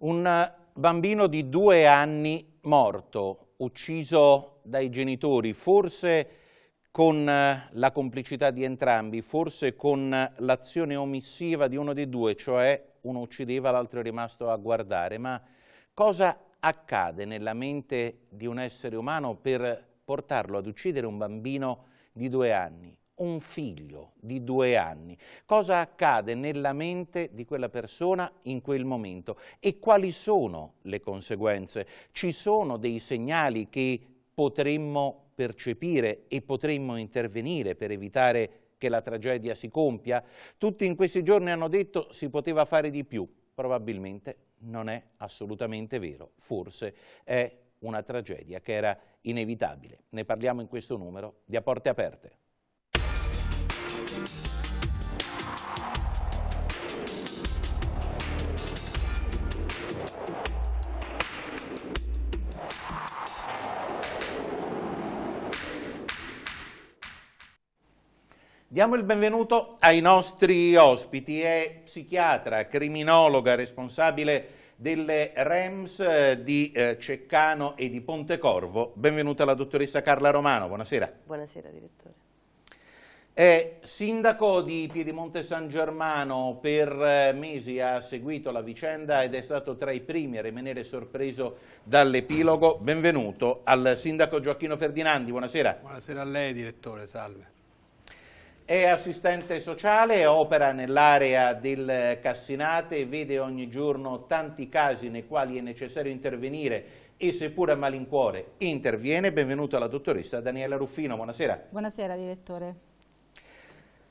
Un bambino di due anni morto, ucciso dai genitori, forse con eh, la complicità di entrambi, forse con l'azione omissiva di uno dei due, cioè uno uccideva, l'altro è rimasto a guardare, ma cosa accade nella mente di un essere umano per portarlo ad uccidere un bambino di due anni? un figlio di due anni, cosa accade nella mente di quella persona in quel momento e quali sono le conseguenze. Ci sono dei segnali che potremmo percepire e potremmo intervenire per evitare che la tragedia si compia? Tutti in questi giorni hanno detto si poteva fare di più, probabilmente non è assolutamente vero, forse è una tragedia che era inevitabile. Ne parliamo in questo numero di A Porte Aperte. Diamo il benvenuto ai nostri ospiti, è psichiatra, criminologa, responsabile delle REMS eh, di eh, Ceccano e di Pontecorvo. Benvenuta la dottoressa Carla Romano, buonasera. Buonasera direttore. È sindaco di Piedimonte San Germano per eh, mesi, ha seguito la vicenda ed è stato tra i primi a rimanere sorpreso dall'epilogo. Benvenuto al sindaco Gioacchino Ferdinandi, buonasera. Buonasera a lei direttore, salve. È assistente sociale, opera nell'area del Cassinate, vede ogni giorno tanti casi nei quali è necessario intervenire e seppur a malincuore interviene. Benvenuta la dottoressa Daniela Ruffino, buonasera. Buonasera direttore.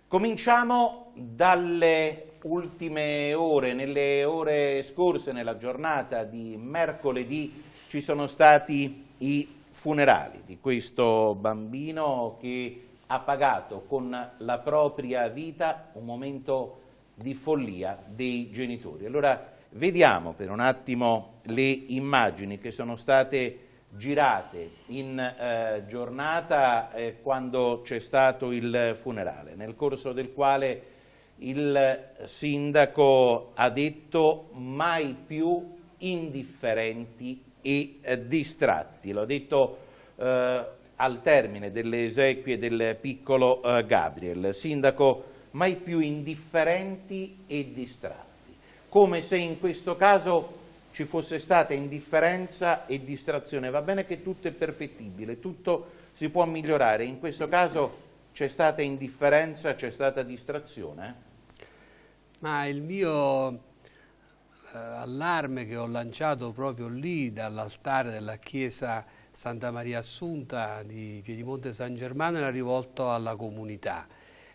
Cominciamo dalle ultime ore, nelle ore scorse, nella giornata di mercoledì, ci sono stati i funerali di questo bambino che ha pagato con la propria vita un momento di follia dei genitori. Allora vediamo per un attimo le immagini che sono state girate in eh, giornata eh, quando c'è stato il funerale, nel corso del quale il sindaco ha detto mai più indifferenti e eh, distratti, l'ha detto eh, al termine delle esequie del piccolo eh, Gabriel, sindaco mai più indifferenti e distratti, come se in questo caso ci fosse stata indifferenza e distrazione. Va bene che tutto è perfettibile, tutto si può migliorare, in questo caso c'è stata indifferenza, c'è stata distrazione? Eh? Ma il mio eh, allarme che ho lanciato proprio lì dall'altare della chiesa Santa Maria Assunta di Piedimonte San Germano era rivolto alla comunità.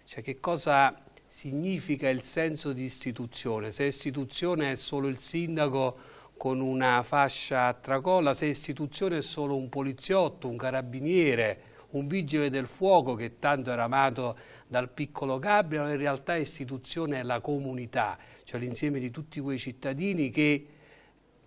Cioè che cosa significa il senso di istituzione? Se istituzione è solo il sindaco con una fascia a tracolla, se istituzione è solo un poliziotto, un carabiniere, un vigile del fuoco che tanto era amato dal piccolo Gabriel, in realtà istituzione è la comunità, cioè l'insieme di tutti quei cittadini che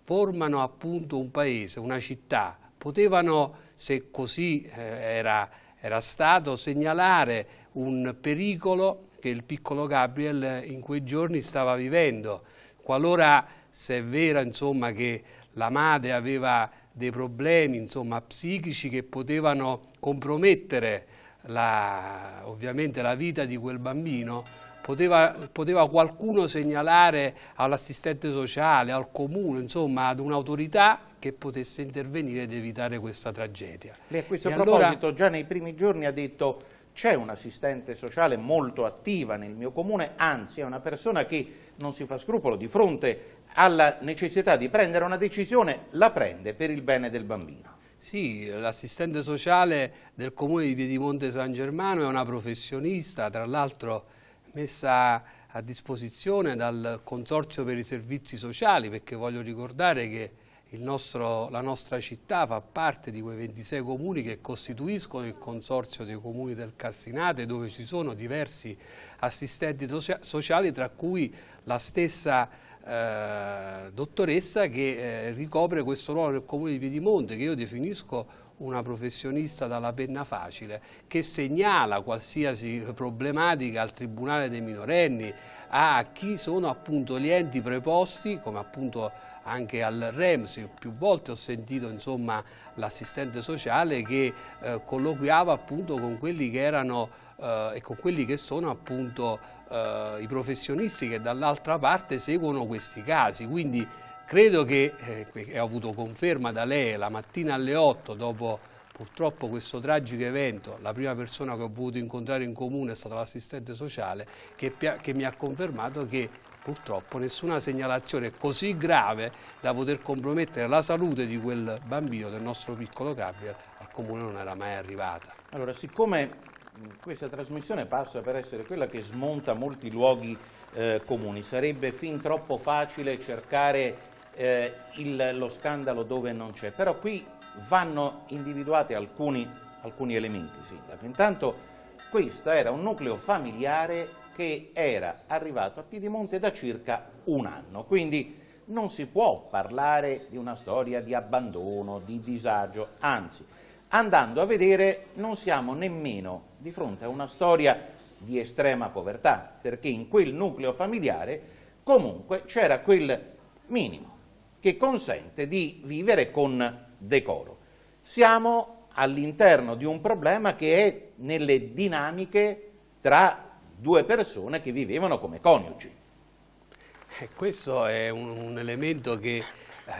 formano appunto un paese, una città, Potevano, se così eh, era, era stato, segnalare un pericolo che il piccolo Gabriel eh, in quei giorni stava vivendo. Qualora, se è vero insomma, che la madre aveva dei problemi insomma, psichici che potevano compromettere la, ovviamente la vita di quel bambino, poteva, poteva qualcuno segnalare all'assistente sociale, al comune, insomma ad un'autorità che potesse intervenire ed evitare questa tragedia. Lei a questo e proposito allora... già nei primi giorni ha detto c'è un'assistente sociale molto attiva nel mio comune, anzi è una persona che non si fa scrupolo di fronte alla necessità di prendere una decisione, la prende per il bene del bambino. Sì, l'assistente sociale del comune di Piedimonte San Germano è una professionista, tra l'altro messa a disposizione dal Consorzio per i Servizi Sociali, perché voglio ricordare che nostro, la nostra città fa parte di quei 26 comuni che costituiscono il consorzio dei comuni del Cassinate dove ci sono diversi assistenti sociali tra cui la stessa eh, dottoressa che eh, ricopre questo ruolo nel comune di Piedimonte che io definisco una professionista dalla penna facile che segnala qualsiasi problematica al Tribunale dei minorenni, a chi sono appunto gli enti preposti, come appunto anche al REMS, Io più volte ho sentito l'assistente sociale che eh, colloquiava appunto con quelli che erano eh, e con quelli che sono appunto eh, i professionisti che dall'altra parte seguono questi casi, quindi credo che, eh, e ho avuto conferma da lei la mattina alle 8 dopo purtroppo questo tragico evento, la prima persona che ho voluto incontrare in comune è stata l'assistente sociale che, che mi ha confermato che purtroppo nessuna segnalazione così grave da poter compromettere la salute di quel bambino, del nostro piccolo Gabriel, al comune non era mai arrivata. Allora, siccome questa trasmissione passa per essere quella che smonta molti luoghi eh, comuni, sarebbe fin troppo facile cercare eh, il, lo scandalo dove non c'è, però qui vanno individuati alcuni, alcuni elementi, Sindaco. Intanto questo era un nucleo familiare che era arrivato a Piedimonte da circa un anno. Quindi non si può parlare di una storia di abbandono, di disagio, anzi, andando a vedere non siamo nemmeno di fronte a una storia di estrema povertà, perché in quel nucleo familiare comunque c'era quel minimo che consente di vivere con decoro. Siamo all'interno di un problema che è nelle dinamiche tra due persone che vivevano come coniugi. Eh, questo è un, un elemento che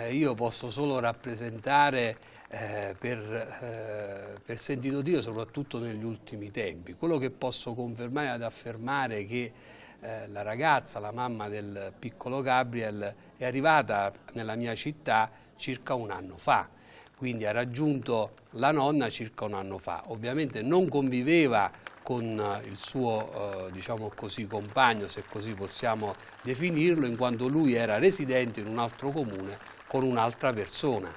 eh, io posso solo rappresentare eh, per, eh, per, sentito dire soprattutto negli ultimi tempi. Quello che posso confermare ed affermare è che eh, la ragazza, la mamma del piccolo Gabriel, è arrivata nella mia città circa un anno fa quindi ha raggiunto la nonna circa un anno fa. Ovviamente non conviveva con eh, il suo eh, diciamo così, compagno, se così possiamo definirlo, in quanto lui era residente in un altro comune con un'altra persona.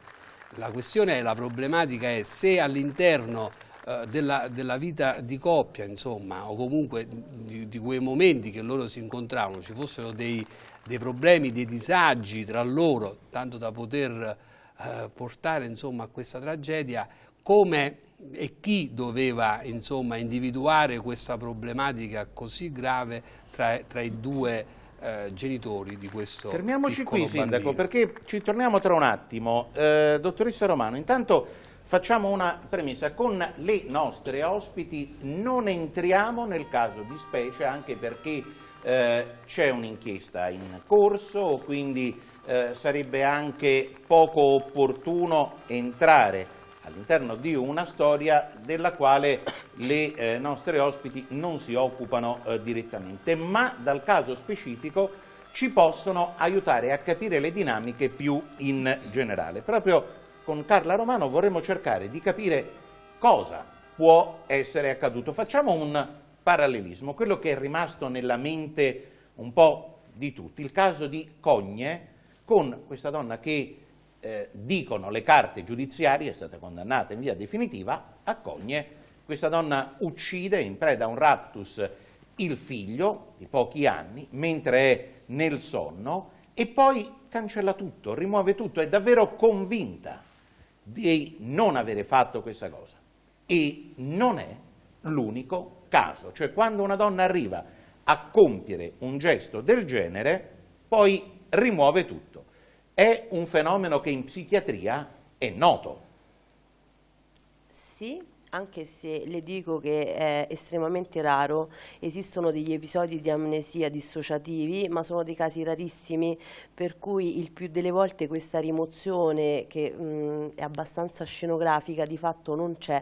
La questione è, la problematica è se all'interno eh, della, della, vita di coppia, insomma, o comunque di, di, quei momenti che loro si incontravano, ci fossero dei, dei problemi, dei disagi tra loro, tanto da poter eh, portare insomma, a questa tragedia, come e chi doveva insomma, individuare questa problematica così grave tra, tra i due eh, genitori di questo Fermiamoci qui bambino. Sindaco perché ci torniamo tra un attimo. Eh, dottoressa Romano, intanto facciamo una premessa, con le nostre ospiti non entriamo nel caso di specie anche perché eh, c'è un'inchiesta in corso, quindi eh, sarebbe anche poco opportuno entrare all'interno di una storia della quale le eh, nostre ospiti non si occupano eh, direttamente, ma dal caso specifico ci possono aiutare a capire le dinamiche più in generale. Proprio con Carla Romano vorremmo cercare di capire cosa può essere accaduto. Facciamo un parallelismo, quello che è rimasto nella mente un po' di tutti, il caso di Cogne con questa donna che eh, dicono le carte giudiziarie, è stata condannata in via definitiva, accoglie, questa donna uccide in preda a un raptus il figlio di pochi anni mentre è nel sonno e poi cancella tutto, rimuove tutto, è davvero convinta di non avere fatto questa cosa. E non è l'unico caso, cioè quando una donna arriva a compiere un gesto del genere, poi rimuove tutto è un fenomeno che in psichiatria è noto. Sì, anche se le dico che è estremamente raro, esistono degli episodi di amnesia dissociativi, ma sono dei casi rarissimi, per cui il più delle volte questa rimozione, che mh, è abbastanza scenografica, di fatto non c'è.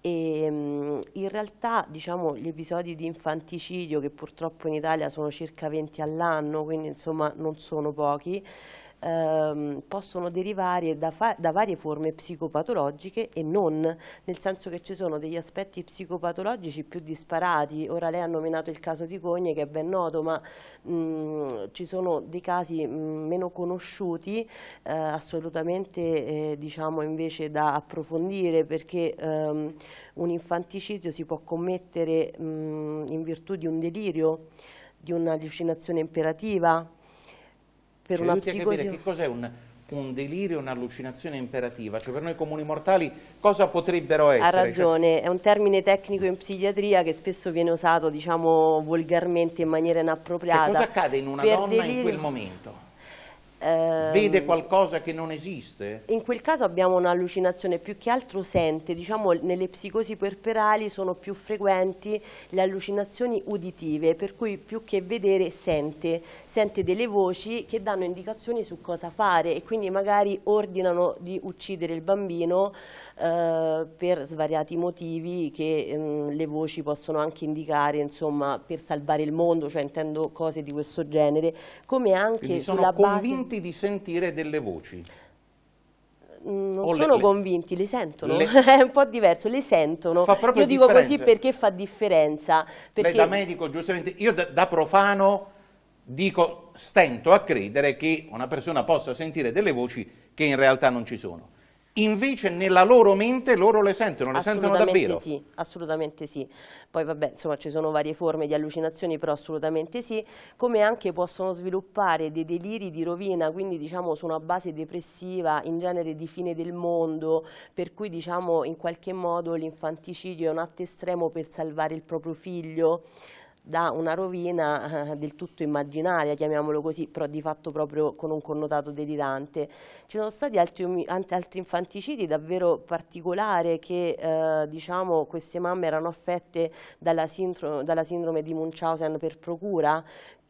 E, in realtà diciamo, gli episodi di infanticidio, che purtroppo in Italia sono circa 20 all'anno, quindi insomma non sono pochi, ehm, possono derivare da, da, varie forme psicopatologiche e non, nel senso che ci sono degli aspetti psicopatologici più disparati. Ora lei ha nominato il caso di Cogne che è ben noto, ma mh, mhmm, ci sono dei casi mh, mhmm, meno conosciuti, eh, assolutamente eh, diciamo invece da approfondire perché ehm, un infanticidio si può commettere mh, mhmm, in virtù di un delirio, di un'allucinazione imperativa, per cioè, una psicosi... capire che cos'è un, un delirio, un'allucinazione imperativa, cioè per noi comuni mortali cosa potrebbero essere? Ha cioè, ragione, cioè... è un termine tecnico in psichiatria che spesso viene usato diciamo volgarmente in maniera inappropriata. Cioè, cosa accade in una donna deliri... in quel momento? Ehm, Vede qualcosa che non esiste? In quel caso abbiamo un'allucinazione, più che altro sente, diciamo nelle psicosi puerperali sono più frequenti le allucinazioni uditive, per cui più che vedere sente, sente delle voci che danno indicazioni su cosa fare e quindi magari ordinano di uccidere il bambino eh, per svariati motivi che ehm, le voci possono anche indicare, insomma, per salvare il mondo, cioè intendo cose di questo genere, come anche sulla base convinti di sentire delle voci? non o sono le, convinti, le sentono, le, è un po' diverso, le sentono. Io dico così perché fa differenza. Perché... Lei da medico, giustamente, io da, da, profano dico, stento a credere che una persona possa sentire delle voci che in realtà non ci sono invece nella loro mente loro le sentono, le sentono davvero? Sì, assolutamente sì. Poi vabbè, insomma ci sono varie forme di allucinazioni, però assolutamente sì, come anche possono sviluppare dei deliri di rovina, quindi diciamo su una base depressiva, in genere di fine del mondo, per cui diciamo in qualche modo l'infanticidio è un atto estremo per salvare il proprio figlio, da una rovina eh, del tutto immaginaria, chiamiamolo così, però di fatto proprio con un connotato delirante. Ci sono stati altri, altri infanticidi davvero particolari che eh, diciamo, queste mamme erano affette dalla, sindrome, dalla sindrome di Munchausen per procura,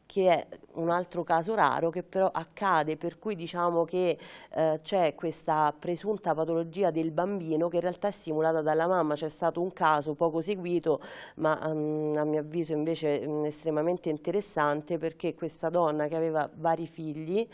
che è un altro caso raro che però accade per cui diciamo che eh, c'è questa presunta patologia del bambino che in realtà è simulata dalla mamma, c'è stato un caso poco seguito ma um, a mio avviso invece um, estremamente interessante perché questa donna che aveva vari figli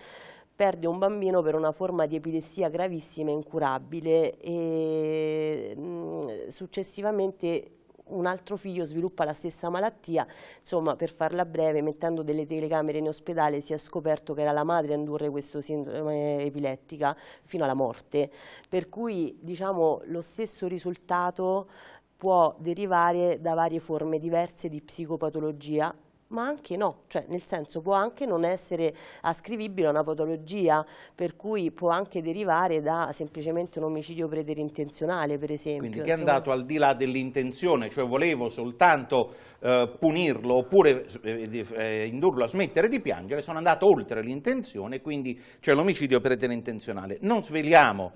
perde un bambino per una forma di epilessia gravissima e incurabile e mh, mm, successivamente un altro figlio sviluppa la stessa malattia, insomma per farla breve mettendo delle telecamere in ospedale si è scoperto che era la madre a indurre questo sindrome epilettica fino alla morte, per cui diciamo lo stesso risultato può derivare da varie forme diverse di psicopatologia ma anche no, cioè nel senso può anche non essere ascrivibile a una patologia, per cui può anche derivare da semplicemente un omicidio preterintenzionale, per esempio. Quindi che è andato al di là dell'intenzione, cioè volevo soltanto eh, punirlo oppure eh, eh, indurlo a smettere di piangere, sono andato oltre l'intenzione, quindi c'è l'omicidio preterintenzionale. Non sveliamo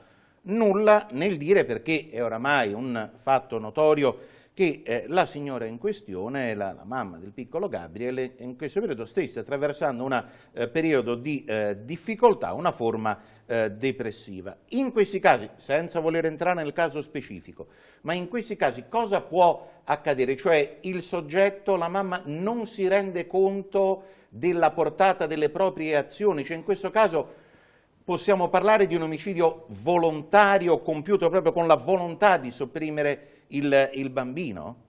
nulla nel dire perché è oramai un fatto notorio che eh, la signora in questione, la, la, mamma del piccolo Gabriele, in questo periodo stesse attraversando un eh, periodo di eh, difficoltà, una forma eh, depressiva. In questi casi, senza voler entrare nel caso specifico, ma in questi casi cosa può accadere? Cioè il soggetto, la mamma, non si rende conto della portata delle proprie azioni, cioè in questo caso possiamo parlare di un omicidio volontario compiuto proprio con la volontà di sopprimere il, il bambino?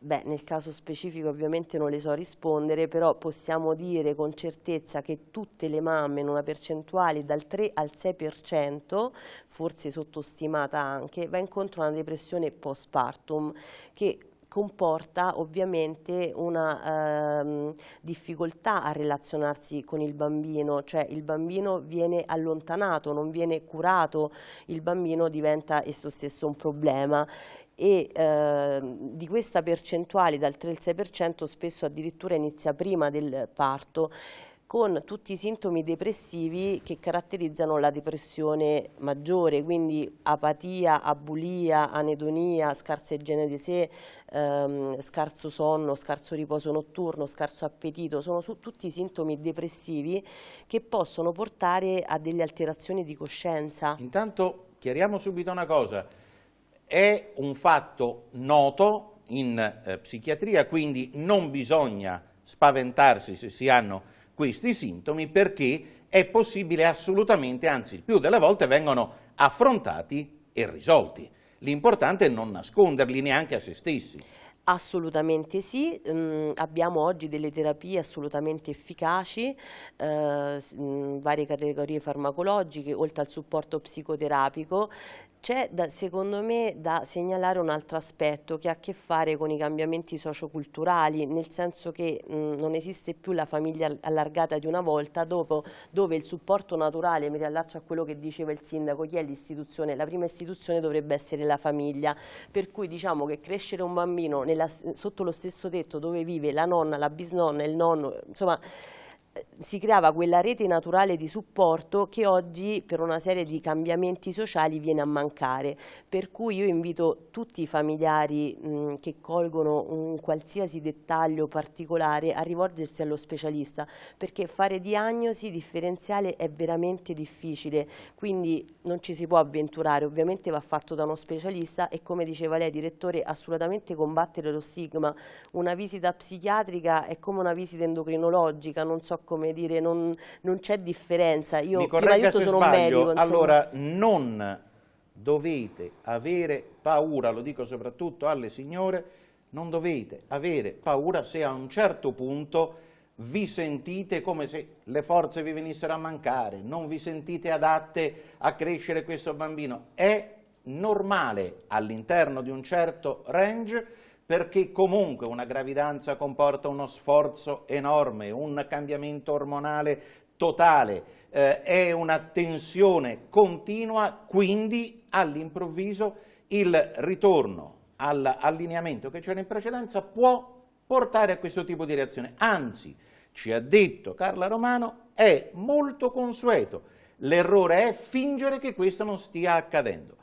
Beh, nel caso specifico ovviamente non le so rispondere, però possiamo dire con certezza che tutte le mamme in una percentuale dal 3 al 6%, forse sottostimata anche, va incontro a una depressione postpartum, partum che comporta ovviamente una ehm, difficoltà a relazionarsi con il bambino, cioè il bambino viene allontanato, non viene curato, il bambino diventa esso stesso un problema e eh, di questa percentuale dal 3 al 6% spesso addirittura inizia prima del parto con tutti i sintomi depressivi che caratterizzano la depressione maggiore, quindi apatia, abulia, anedonia, scarsa igiene di sé, ehm, scarso sonno, scarso riposo notturno, scarso appetito, sono tutti sintomi depressivi che possono portare a delle alterazioni di coscienza. Intanto chiariamo subito una cosa, è un fatto noto in eh, psichiatria, quindi non bisogna spaventarsi se si hanno questi sintomi perché è possibile assolutamente, anzi il più delle volte vengono affrontati e risolti. L'importante è non nasconderli neanche a se stessi. Assolutamente sì, mm, abbiamo oggi delle terapie assolutamente efficaci, eh, mm, varie categorie farmacologiche, oltre al supporto psicoterapico c'è secondo me da segnalare un altro aspetto che ha a che fare con i cambiamenti socioculturali, nel senso che mh, non esiste più la famiglia allargata di una volta dopo, dove il supporto naturale, mi riallaccio a quello che diceva il sindaco, chi è l'istituzione? La prima istituzione dovrebbe essere la famiglia, per cui diciamo che crescere un bambino nella, sotto lo stesso tetto dove vive la nonna, la bisnonna, il nonno, insomma si creava quella rete naturale di supporto che oggi per una serie di cambiamenti sociali viene a mancare, per cui io invito tutti i familiari mh, che colgono un qualsiasi dettaglio particolare a rivolgersi allo specialista, perché fare diagnosi differenziale è veramente difficile, quindi non ci si può avventurare, ovviamente va fatto da uno specialista e come diceva lei direttore assolutamente combattere lo stigma, una visita psichiatrica è come una visita endocrinologica, non so come dire, non, non c'è differenza. Io Mi prima di tutto sono sbaglio, medico. Allora, non dovete avere paura, lo dico soprattutto alle signore, non dovete avere paura se a un certo punto vi sentite come se le forze vi venissero a mancare, non vi sentite adatte a crescere questo bambino. È normale all'interno di un certo range perché comunque una gravidanza comporta uno sforzo enorme, un cambiamento ormonale totale, eh, è una tensione continua, quindi all'improvviso il ritorno all'allineamento che c'era in precedenza può portare a questo tipo di reazione. Anzi, ci ha detto Carla Romano, è molto consueto. L'errore è fingere che questo non stia accadendo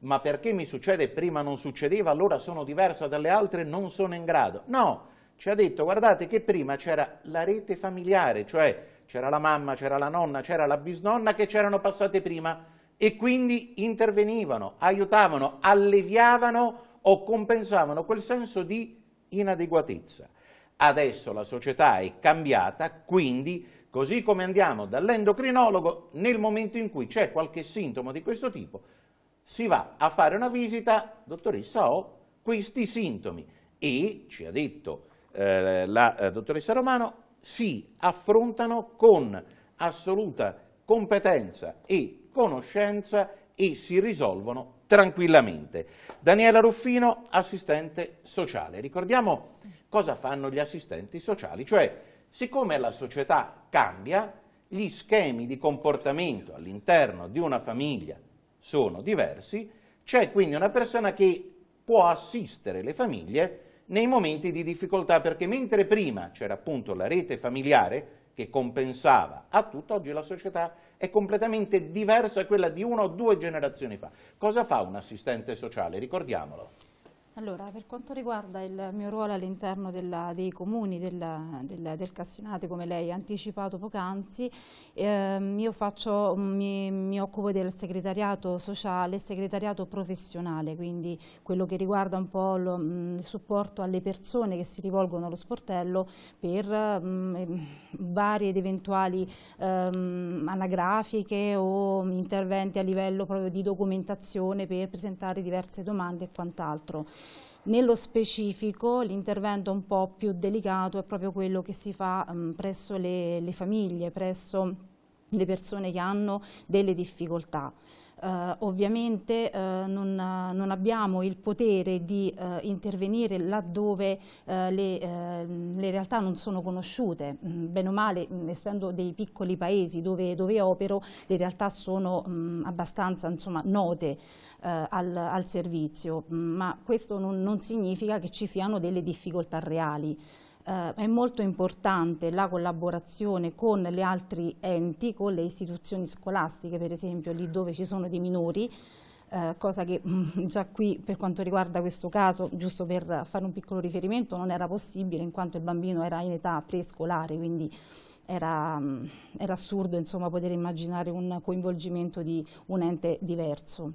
ma perché mi succede prima non succedeva, allora sono diversa dalle altre, non sono in grado. No, ci ha detto guardate che prima c'era la rete familiare, cioè c'era la mamma, c'era la nonna, c'era la bisnonna che c'erano passate prima e quindi intervenivano, aiutavano, alleviavano o compensavano quel senso di inadeguatezza. Adesso la società è cambiata, quindi così come andiamo dall'endocrinologo, nel momento in cui c'è qualche sintomo di questo tipo, si va a fare una visita, dottoressa ho questi sintomi e, ci ha detto eh, la eh, dottoressa Romano, si affrontano con assoluta competenza e conoscenza e si risolvono tranquillamente. Daniela Ruffino, assistente sociale. Ricordiamo cosa fanno gli assistenti sociali, cioè siccome la società cambia, gli schemi di comportamento all'interno di una famiglia sono diversi, c'è quindi una persona che può assistere le famiglie nei momenti di difficoltà, perché mentre prima c'era appunto la rete familiare che compensava a tutto, oggi la società è completamente diversa da quella di una o due generazioni fa. Cosa fa un assistente sociale? Ricordiamolo. Allora, per quanto riguarda il mio ruolo all'interno dei comuni della, della, del Cassinate, come lei ha anticipato poc'anzi, ehm, io faccio, mi, mi, occupo del segretariato sociale, segretariato professionale, quindi quello che riguarda un po' lo, mh, mm, il supporto alle persone che si rivolgono allo sportello per mh, mm, varie ed eventuali ehm, anagrafiche o interventi a livello proprio di documentazione per presentare diverse domande e quant'altro. Nello specifico l'intervento un po' più delicato è proprio quello che si fa mh, mm, presso le, le famiglie, presso le persone che hanno delle difficoltà. Uh, ovviamente uh, non, uh, non, abbiamo il potere di eh, intervenire laddove le, le, realtà non sono conosciute, mm, bene o male mh, mm, essendo dei piccoli paesi dove, dove opero le realtà sono mh, mm, abbastanza insomma, note al, al, servizio, mm, ma questo non, non significa che ci siano delle difficoltà reali eh, è molto importante la collaborazione con gli altri enti, con le istituzioni scolastiche, per esempio lì dove ci sono dei minori, eh, cosa che mh, mm, già qui per quanto riguarda questo caso, giusto per fare un piccolo riferimento, non era possibile in quanto il bambino era in età prescolare, quindi era, mh, mm, era assurdo insomma, poter immaginare un coinvolgimento di un ente diverso.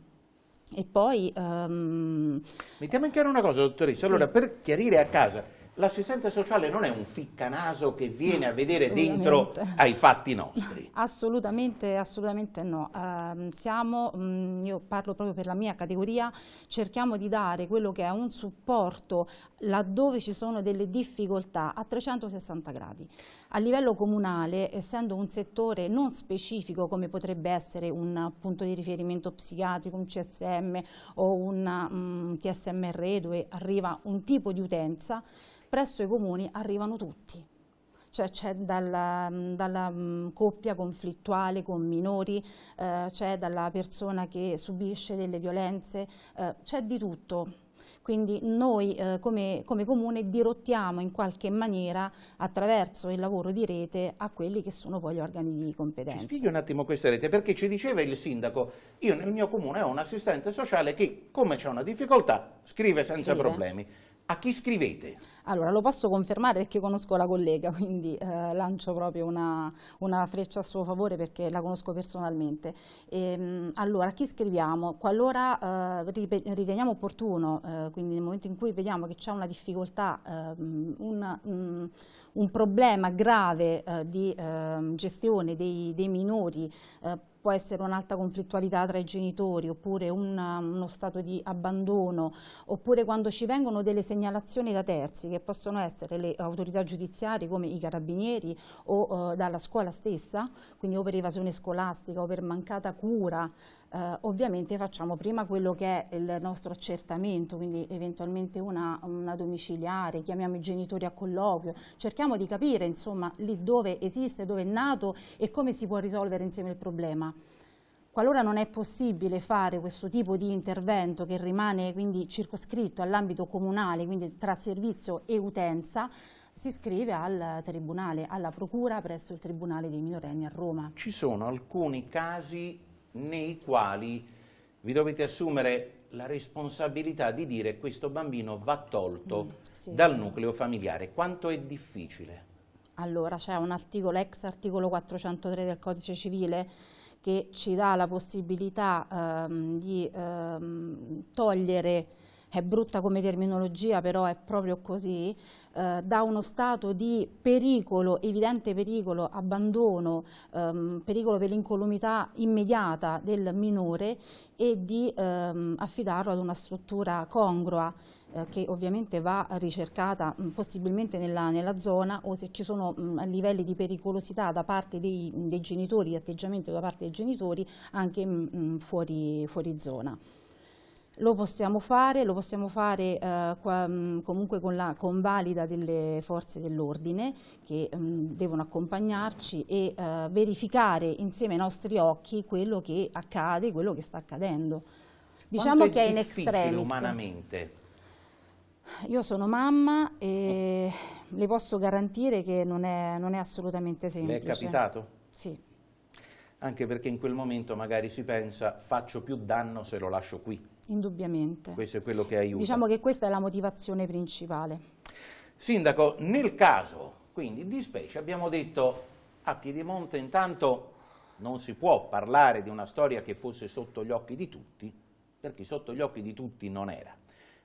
E poi... Um... Ehm, Mettiamo in chiaro una cosa, dottoressa. Allora, sì. per chiarire a casa, l'assistente sociale non è un ficcanaso che viene a vedere dentro ai fatti nostri. Assolutamente, assolutamente no. Uh, siamo, mh, mm, io parlo proprio per la mia categoria, cerchiamo di dare quello che è un supporto laddove ci sono delle difficoltà a 360 gradi. A livello comunale, essendo un settore non specifico come potrebbe essere un punto di riferimento psichiatrico, un CSM o un um, mm, TSMR dove arriva un tipo di utenza, presso i comuni arrivano tutti cioè c'è dalla, dalla, mm, coppia conflittuale con minori, eh, c'è dalla persona che subisce delle violenze, eh, c'è di tutto. Quindi noi eh, come, come, comune dirottiamo in qualche maniera attraverso il lavoro di rete a quelli che sono poi gli organi di competenza. Ci spieghi un attimo questa rete, perché ci diceva il sindaco, io nel mio comune ho un assistente sociale che come c'è una difficoltà scrive senza scrive. problemi. A chi scrivete? Allora, lo posso confermare perché conosco la collega, quindi eh, lancio proprio una, una, freccia a suo favore perché la conosco personalmente. E, ehm, allora, a chi scriviamo? Qualora eh, riteniamo opportuno, eh, quindi nel momento in cui vediamo che c'è una difficoltà, ehm, una, mh, mm, un, problema grave eh, di ehm, gestione dei, dei minori, eh, può essere un'alta conflittualità tra i genitori oppure una, uno stato di abbandono oppure quando ci vengono delle segnalazioni da terzi che possono essere le autorità giudiziarie come i carabinieri o eh, dalla scuola stessa, quindi o per evasione scolastica o per mancata cura eh, ovviamente facciamo prima quello che è il nostro accertamento, quindi eventualmente una, una domiciliare, chiamiamo i genitori a colloquio, cerchiamo di capire insomma lì dove esiste, dove è nato e come si può risolvere insieme il problema. Qualora non è possibile fare questo tipo di intervento che rimane quindi circoscritto all'ambito comunale, quindi tra servizio e utenza, si scrive al tribunale, alla procura presso il Tribunale dei minorenni a Roma. Ci sono alcuni casi nei quali vi dovete assumere la responsabilità di dire questo bambino va tolto mm, sì. dal nucleo familiare. Quanto è difficile? Allora c'è un articolo, ex articolo 403 del codice civile che ci dà la possibilità ehm, di ehm, togliere è brutta come terminologia, però è proprio così, eh, da uno stato di pericolo, evidente pericolo, abbandono, ehm, pericolo per l'incolumità immediata del minore e di ehm, affidarlo ad una struttura congrua eh, che ovviamente va ricercata mm, possibilmente nella, nella, zona o se ci sono mh, mm, livelli di pericolosità da parte dei, dei genitori, di atteggiamento da parte dei genitori anche mh, mm, fuori, fuori zona. Lo possiamo fare, lo possiamo fare eh, mm, comunque con la convalida delle forze dell'ordine che mh, mm, devono accompagnarci e eh, verificare insieme ai nostri occhi quello che accade, quello che sta accadendo. Diciamo Quanto che è, è in extremis. umanamente? Io sono mamma e le posso garantire che non è, non è assolutamente semplice. Le è capitato? Sì anche perché in quel momento magari si pensa faccio più danno se lo lascio qui. Indubbiamente. Questo è quello che aiuta. Diciamo che questa è la motivazione principale. Sindaco, nel caso quindi di specie abbiamo detto a Piedimonte intanto non si può parlare di una storia che fosse sotto gli occhi di tutti, perché sotto gli occhi di tutti non era.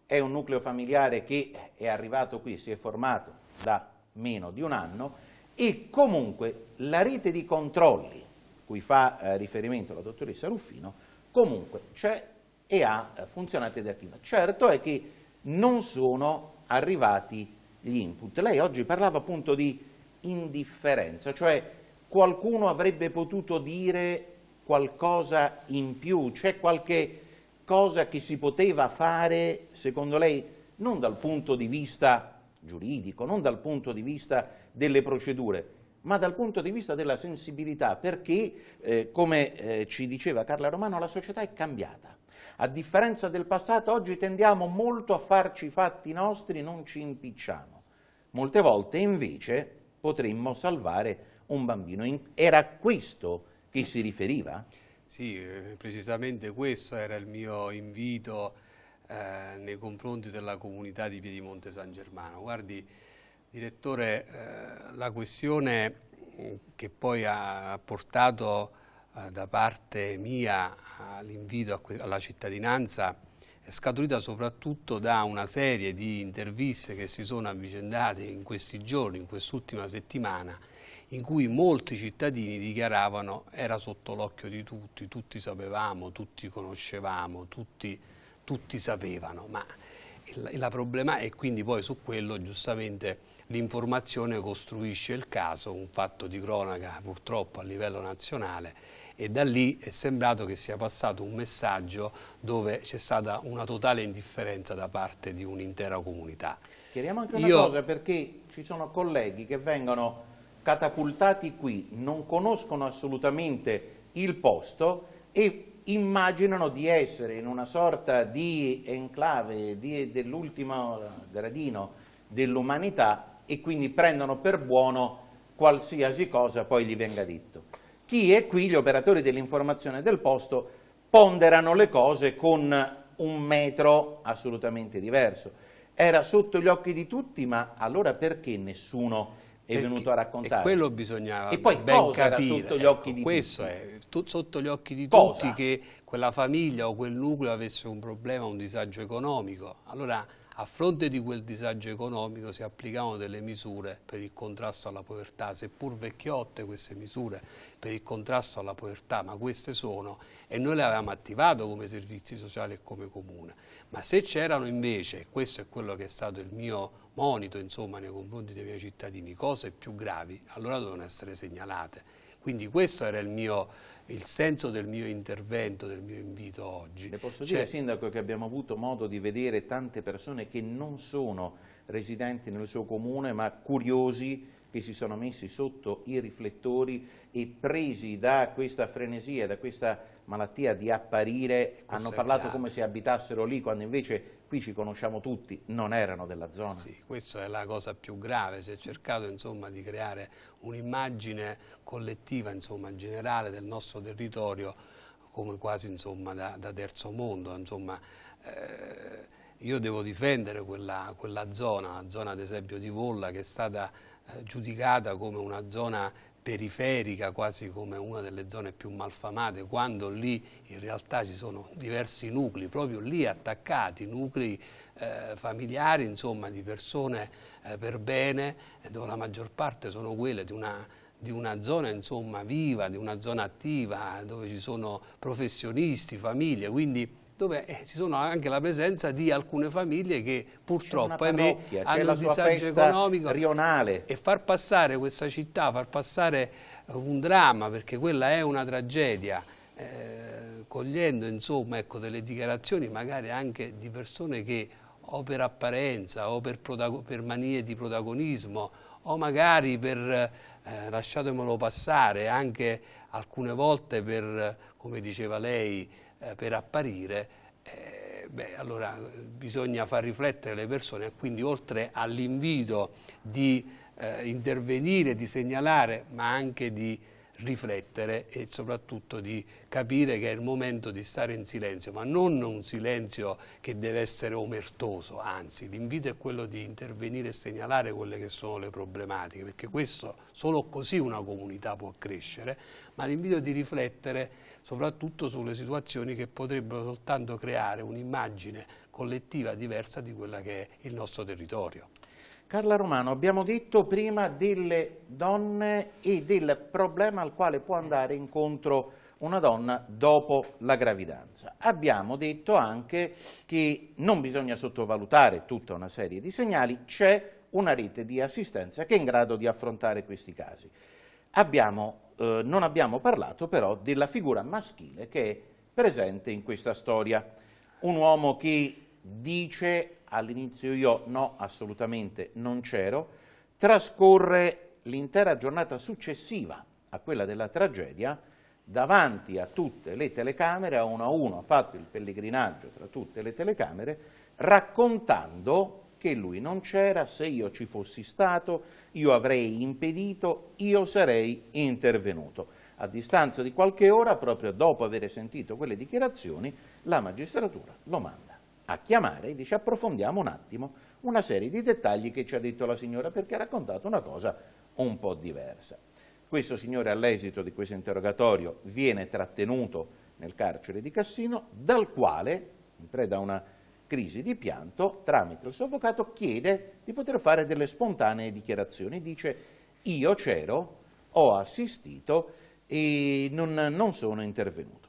È un nucleo familiare che è arrivato qui, si è formato da meno di un anno e comunque la rete di controlli, cui fa eh, riferimento la dottoressa Ruffino, comunque c'è e ha eh, funzionato ed attiva. Certo è che non sono arrivati gli input. Lei oggi parlava appunto di indifferenza, cioè qualcuno avrebbe potuto dire qualcosa in più, c'è qualche cosa che si poteva fare, secondo lei, non dal punto di vista giuridico, non dal punto di vista delle procedure, ma dal punto di vista della sensibilità, perché, eh, come eh, ci diceva Carla Romano, la società è cambiata. A differenza del passato, oggi tendiamo molto a farci i fatti nostri, non ci impicciamo. Molte volte, invece, potremmo salvare un bambino. Era a questo che si riferiva? Sì, eh, precisamente questo era il mio invito eh, nei confronti della comunità di Piedimonte San Germano. Guardi, direttore, eh, la questione che poi ha portato eh, da parte mia eh, l'invito alla cittadinanza è scaturita soprattutto da una serie di interviste che si sono avvicendate in questi giorni, in quest'ultima settimana, in cui molti cittadini dichiaravano era sotto l'occhio di tutti, tutti sapevamo, tutti conoscevamo, tutti, tutti sapevano, ma la problema e quindi poi su quello giustamente l'informazione costruisce il caso, un fatto di cronaca purtroppo a livello nazionale e da lì è sembrato che sia passato un messaggio dove c'è stata una totale indifferenza da parte di un'intera comunità. Chiediamo anche una Io... cosa perché ci sono colleghi che vengono catapultati qui, non conoscono assolutamente il posto e immaginano di essere in una sorta di enclave dell'ultimo gradino dell'umanità e quindi prendono per buono qualsiasi cosa poi gli venga detto chi è qui, gli operatori dell'informazione del posto, ponderano le cose con un metro assolutamente diverso. Era sotto gli occhi di tutti, ma allora perché nessuno è perché, venuto a raccontare? E quello bisognava e poi ben capire. sotto gli occhi ecco, di questo tutti? è, sotto gli occhi di cosa? tutti che quella famiglia o quel nucleo avesse un problema, un disagio economico. Allora a fronte di quel disagio economico si applicavano delle misure per il contrasto alla povertà, seppur vecchiotte queste misure per il contrasto alla povertà, ma queste sono e noi le avevamo attivate come servizi sociali e come comune. Ma se c'erano invece, questo è quello che è stato il mio monito insomma, nei confronti dei miei cittadini, cose più gravi, allora dovevano essere segnalate. Quindi questo era il mio il senso del mio intervento, del mio invito oggi. Le posso dire, cioè, Sindaco, che abbiamo avuto modo di vedere tante persone che non sono residenti nel suo comune, ma curiosi che si sono messi sotto i riflettori e presi da questa frenesia, da questa malattia di apparire, ecco, hanno parlato come se abitassero lì, quando invece qui ci conosciamo tutti, non erano della zona. Sì, questa è la cosa più grave, si è cercato insomma, di creare un'immagine collettiva, insomma, generale del nostro territorio come quasi insomma, da, da, terzo mondo, insomma, eh, io devo difendere quella, quella, zona, la zona ad esempio di Volla che è stata eh, giudicata come una zona periferica, quasi come una delle zone più malfamate, quando lì in realtà ci sono diversi nuclei, proprio lì attaccati, nuclei eh, familiari, insomma, di persone eh, per bene, eh, dove la maggior parte sono quelle di una, di una zona insomma, viva, di una zona attiva, dove ci sono professionisti, famiglie, quindi dove eh, ci sono anche la presenza di alcune famiglie che purtroppo ahimè, hanno un disagio economico rionale. e far passare questa città, far passare un dramma, perché quella è una tragedia, eh, cogliendo insomma, ecco, delle dichiarazioni magari anche di persone che o per apparenza o per, per manie di protagonismo o magari per, eh, lasciatemelo passare, anche alcune volte per, come diceva lei, eh, per apparire, eh, beh, allora bisogna far riflettere le persone e quindi oltre all'invito di eh, intervenire, di segnalare, ma anche di riflettere e soprattutto di capire che è il momento di stare in silenzio, ma non un silenzio che deve essere omertoso, anzi l'invito è quello di intervenire e segnalare quelle che sono le problematiche, perché questo solo così una comunità può crescere, ma l'invito è di riflettere soprattutto sulle situazioni che potrebbero soltanto creare un'immagine collettiva diversa di quella che è il nostro territorio. Carla Romano, abbiamo detto prima delle donne e del problema al quale può andare incontro una donna dopo la gravidanza. Abbiamo detto anche che non bisogna sottovalutare tutta una serie di segnali, c'è una rete di assistenza che è in grado di affrontare questi casi abbiamo, eh, non abbiamo parlato però della figura maschile che è presente in questa storia. Un uomo che dice all'inizio io no, assolutamente non c'ero, trascorre l'intera giornata successiva a quella della tragedia davanti a tutte le telecamere, a uno a uno ha fatto il pellegrinaggio tra tutte le telecamere, raccontando che lui non c'era, se io ci fossi stato, io avrei impedito, io sarei intervenuto. A distanza di qualche ora, proprio dopo aver sentito quelle dichiarazioni, la magistratura lo manda a chiamare e dice approfondiamo un attimo una serie di dettagli che ci ha detto la signora perché ha raccontato una cosa un po' diversa. Questo signore all'esito di questo interrogatorio viene trattenuto nel carcere di Cassino, dal quale, in preda a una crisi di pianto, tramite il suo avvocato, chiede di poter fare delle spontanee dichiarazioni. Dice io c'ero, ho assistito e non, non sono intervenuto.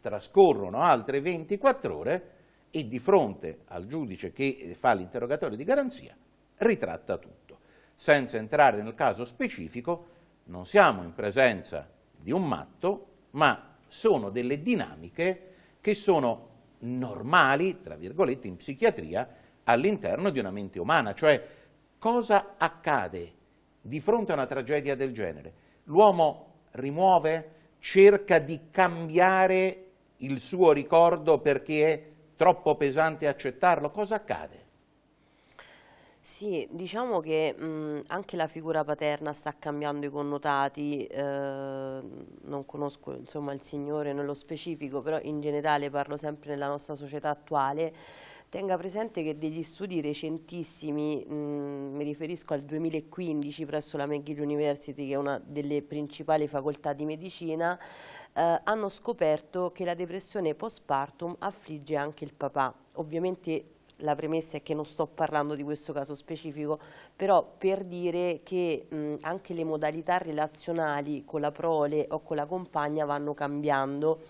Trascorrono altre 24 ore e di fronte al giudice che fa l'interrogatorio di garanzia ritratta tutto. Senza entrare nel caso specifico, non siamo in presenza di un matto, ma sono delle dinamiche che sono normali, tra virgolette, in psichiatria all'interno di una mente umana, cioè cosa accade di fronte a una tragedia del genere? L'uomo rimuove, cerca di cambiare il suo ricordo perché è troppo pesante accettarlo, cosa accade? Sì, diciamo che mh, mhmm, anche la figura paterna sta cambiando i connotati, eh, non conosco insomma, il signore nello specifico, però in generale parlo sempre nella nostra società attuale, Tenga presente che degli studi recentissimi, mh, mhmm, mi riferisco al 2015 presso la McGill University, che è una delle principali facoltà di medicina, eh, hanno scoperto che la depressione postpartum affligge anche il papà. Ovviamente la premessa è che non sto parlando di questo caso specifico, però per dire che mh, anche le modalità relazionali con la prole o con la compagna vanno cambiando.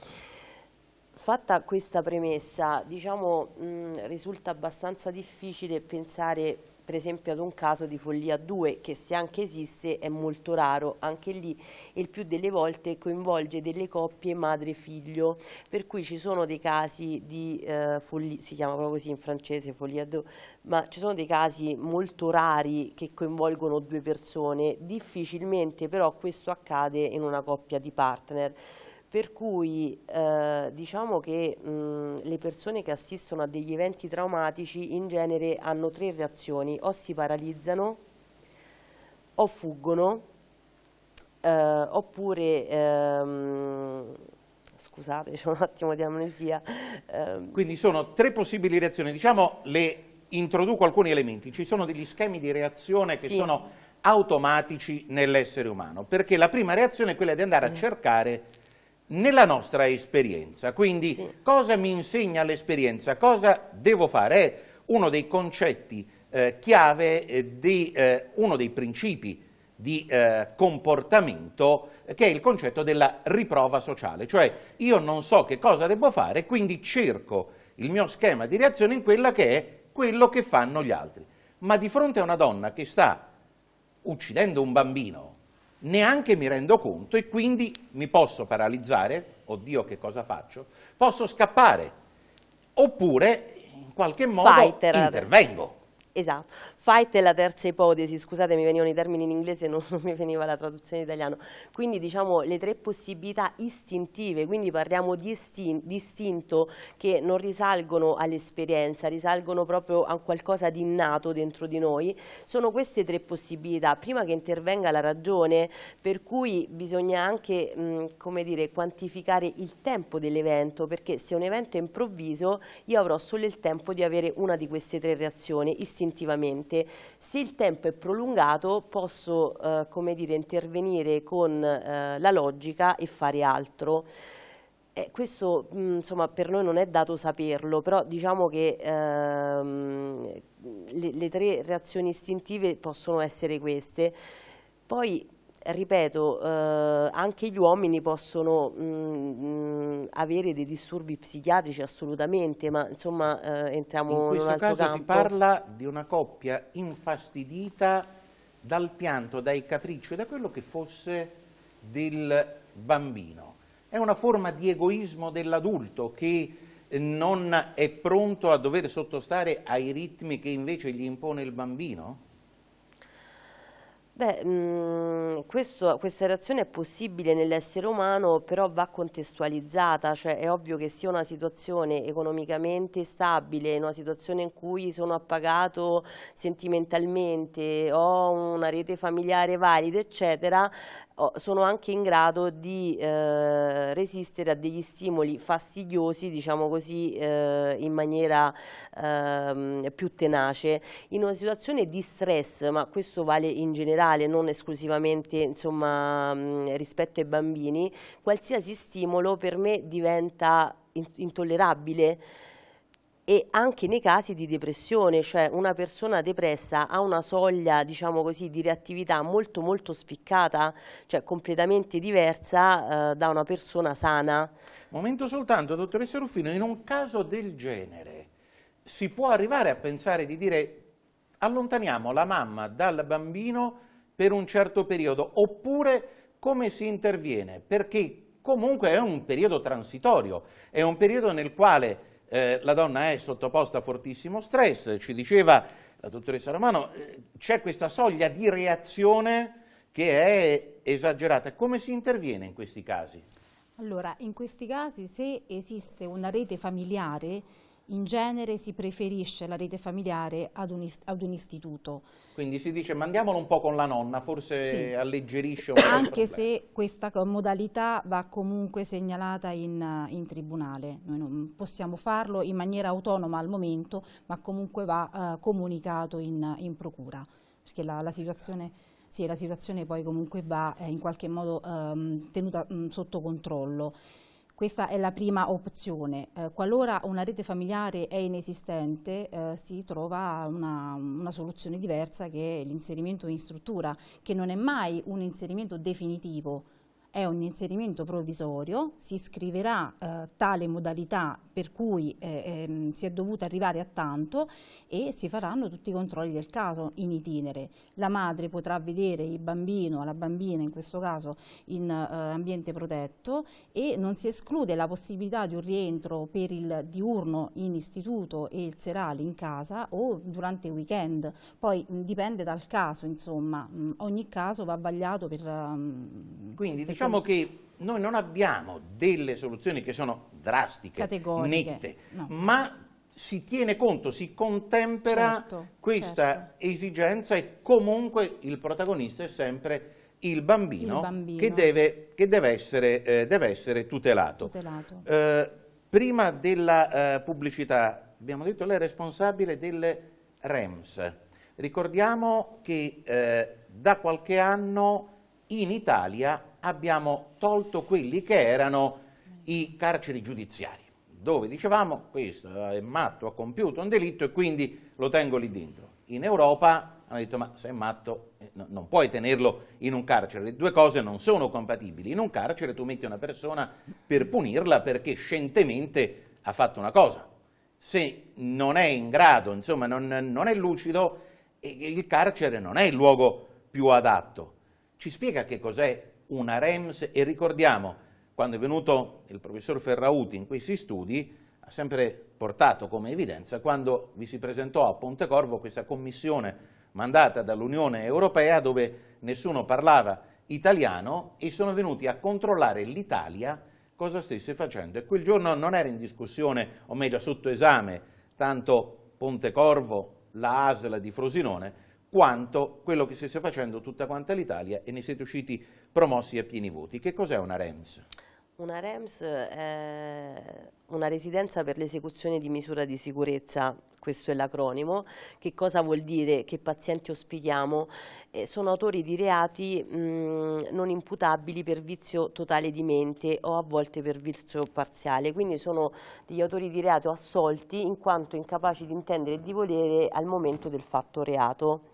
Fatta questa premessa, diciamo, mh, risulta abbastanza difficile pensare per esempio ad un caso di follia 2 che se anche esiste è molto raro, anche lì il più delle volte coinvolge delle coppie madre-figlio, per cui ci sono dei casi di eh, follia, si chiama proprio così in francese follia 2, ma ci sono dei casi molto rari che coinvolgono due persone, difficilmente però questo accade in una coppia di partner per cui eh, diciamo che mh, mm, le persone che assistono a degli eventi traumatici in genere hanno tre reazioni, o si paralizzano, o fuggono, eh, oppure... Ehm, scusate, c'è un attimo di amnesia. Ehm. Quindi sono tre possibili reazioni, diciamo le introduco alcuni elementi, ci sono degli schemi di reazione che sì. sono automatici nell'essere umano, perché la prima reazione è quella di andare a mm. cercare nella nostra esperienza. Quindi sì. cosa mi insegna l'esperienza? Cosa devo fare? È uno dei concetti eh, chiave eh, di eh, uno dei principi di eh, comportamento eh, che è il concetto della riprova sociale, cioè io non so che cosa devo fare, quindi cerco il mio schema di reazione in quella che è quello che fanno gli altri. Ma di fronte a una donna che sta uccidendo un bambino neanche mi rendo conto e quindi mi posso paralizzare, oddio che cosa faccio, posso scappare oppure in qualche modo Fighter, intervengo. Esatto. Fight è la terza ipotesi, scusate mi venivano i termini in inglese, non, non mi veniva la traduzione in italiano. Quindi diciamo le tre possibilità istintive, quindi parliamo di, istinto che non risalgono all'esperienza, risalgono proprio a qualcosa di innato dentro di noi. Sono queste tre possibilità, prima che intervenga la ragione, per cui bisogna anche mh, come dire, quantificare il tempo dell'evento, perché se un evento è improvviso io avrò solo il tempo di avere una di queste tre reazioni istintivamente ovviamente se il tempo è prolungato posso eh, come dire, intervenire con eh, la logica e fare altro. Eh, questo mh, insomma, per noi non è dato saperlo, però diciamo che ehm, le, le tre reazioni istintive possono essere queste. Poi ripeto, eh, anche gli uomini possono mh, mm, mh, mm, avere dei disturbi psichiatrici assolutamente, ma insomma eh, entriamo in, in un altro campo. In questo caso si parla di una coppia infastidita dal pianto, dai capricci, da quello che fosse del bambino. È una forma di egoismo dell'adulto che non è pronto a dover sottostare ai ritmi che invece gli impone il bambino? Beh, mh, mm, questo, questa reazione è possibile nell'essere umano, però va contestualizzata, cioè è ovvio che sia una situazione economicamente stabile, una situazione in cui sono appagato sentimentalmente, ho una rete familiare valida, eccetera, sono anche in grado di eh, resistere a degli stimoli fastidiosi, diciamo così, eh, in maniera eh, più tenace. In una situazione di stress, ma questo vale in generale, generale, non esclusivamente insomma, rispetto ai bambini, qualsiasi stimolo per me diventa intollerabile e anche nei casi di depressione, cioè una persona depressa ha una soglia diciamo così, di reattività molto molto spiccata, cioè completamente diversa eh, da una persona sana. Momento soltanto, dottoressa Ruffino, in un caso del genere si può arrivare a pensare di dire allontaniamo la mamma dal bambino per un certo periodo, oppure come si interviene, perché comunque è un periodo transitorio, è un periodo nel quale eh, la donna è sottoposta a fortissimo stress, ci diceva la dottoressa Romano, eh, c'è questa soglia di reazione che è esagerata. Come si interviene in questi casi? Allora, in questi casi se esiste una rete familiare in genere si preferisce la rete familiare ad un, ad un istituto. Quindi si dice mandiamolo un po' con la nonna, forse sì. alleggerisce un po' Anche se questa modalità va comunque segnalata in, in, tribunale. Noi non possiamo farlo in maniera autonoma al momento, ma comunque va eh, comunicato in, in, procura, perché la, la situazione... Sì, la situazione poi comunque va eh, in qualche modo ehm, tenuta mh, sotto controllo. Questa è la prima opzione. Eh, qualora una rete familiare è inesistente, eh, si trova una, una, soluzione diversa che è l'inserimento in struttura, che non è mai un inserimento definitivo, è un inserimento provvisorio, si scriverà eh, tale modalità per cui eh, ehm, si è dovuto arrivare a tanto e si faranno tutti i controlli del caso in itinere. La madre potrà vedere il bambino, la bambina in questo caso, in eh, ambiente protetto e non si esclude la possibilità di un rientro per il diurno in istituto e il serale in casa o durante il weekend. Poi mh, dipende dal caso, insomma, mh, ogni caso va vagliato per... Mh, ehm, Quindi, per diciamo Diciamo che noi non abbiamo delle soluzioni che sono drastiche, nette, no. ma si tiene conto, si contempera certo, questa certo. esigenza e comunque il protagonista è sempre il bambino, il bambino. che, deve, che deve, essere, eh, deve, essere, tutelato. tutelato. Eh, prima della eh, pubblicità, abbiamo detto lei è responsabile delle REMS. Ricordiamo che eh, da qualche anno in Italia abbiamo tolto quelli che erano i carceri giudiziari, dove dicevamo questo è matto, ha compiuto un delitto e quindi lo tengo lì dentro. In Europa hanno detto ma se è matto eh, non puoi tenerlo in un carcere, le due cose non sono compatibili, in un carcere tu metti una persona per punirla perché scientemente ha fatto una cosa, se non è in grado, insomma non, non è lucido, il carcere non è il luogo più adatto. Ci spiega che cos'è una REMS e ricordiamo, quando è venuto il professor Ferrauti in questi studi, ha sempre portato come evidenza quando vi si presentò a Pontecorvo questa commissione mandata dall'Unione Europea dove nessuno parlava italiano e sono venuti a controllare l'Italia cosa stesse facendo. E quel giorno non era in discussione, o meglio sotto esame, tanto Pontecorvo, la ASL di Frosinone, quanto quello che si sta facendo tutta quanta l'Italia e ne siete usciti promossi a pieni voti. Che cos'è una REMS? Una REMS è eh, una residenza per l'esecuzione di misura di sicurezza, questo è l'acronimo. Che cosa vuol dire? Che pazienti ospitiamo? Eh, sono autori di reati mh, non imputabili per vizio totale di mente o a volte per vizio parziale, quindi sono degli autori di reato assolti in quanto incapaci di intendere e di volere al momento del fatto reato.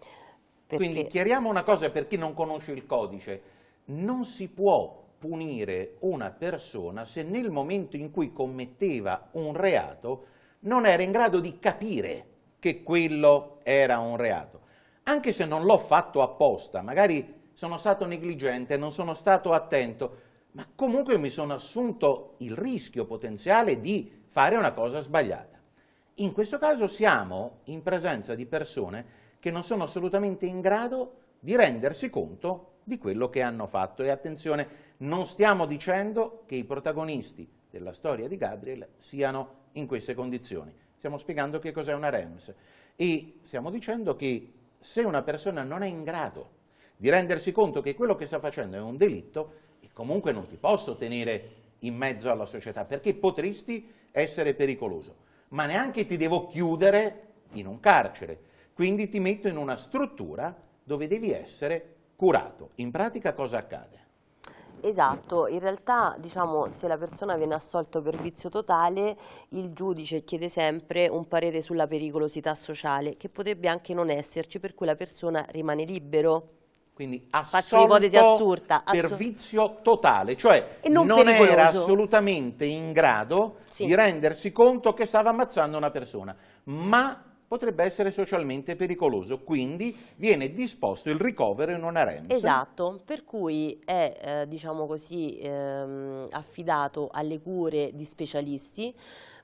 Perché... Quindi chiariamo una cosa per chi non conosce il codice, non si può punire una persona se nel momento in cui commetteva un reato non era in grado di capire che quello era un reato. Anche se non l'ho fatto apposta, magari sono stato negligente, non sono stato attento, ma comunque mi sono assunto il rischio potenziale di fare una cosa sbagliata. In questo caso siamo in presenza di persone che non sono assolutamente in grado di rendersi conto di quello che hanno fatto. E attenzione, non stiamo dicendo che i protagonisti della storia di Gabriel siano in queste condizioni. Stiamo spiegando che cos'è una REMS e stiamo dicendo che se una persona non è in grado di rendersi conto che quello che sta facendo è un delitto, e comunque non ti posso tenere in mezzo alla società perché potresti essere pericoloso, ma neanche ti devo chiudere in un carcere. Quindi ti metto in una struttura dove devi essere curato. In pratica cosa accade? Esatto, in realtà diciamo, se la persona viene assolta per vizio totale il giudice chiede sempre un parere sulla pericolosità sociale che potrebbe anche non esserci per cui la persona rimane libero. Quindi Faccio un'ipotesi assurda. per vizio totale, cioè e non, non era assolutamente in grado sì. di rendersi conto che stava ammazzando una persona, ma potrebbe essere socialmente pericoloso, quindi viene disposto il ricovero in una REMS. Esatto, per cui è eh, diciamo così, ehm, affidato alle cure di specialisti,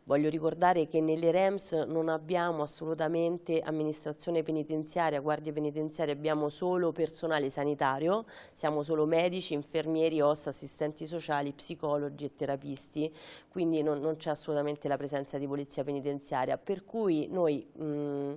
Voglio ricordare che nelle REMS non abbiamo assolutamente amministrazione penitenziaria, guardie penitenziarie, abbiamo solo personale sanitario, siamo solo medici, infermieri, OS, assistenti sociali, psicologi e terapisti, quindi non, non c'è assolutamente la presenza di polizia penitenziaria, per cui noi... Mh,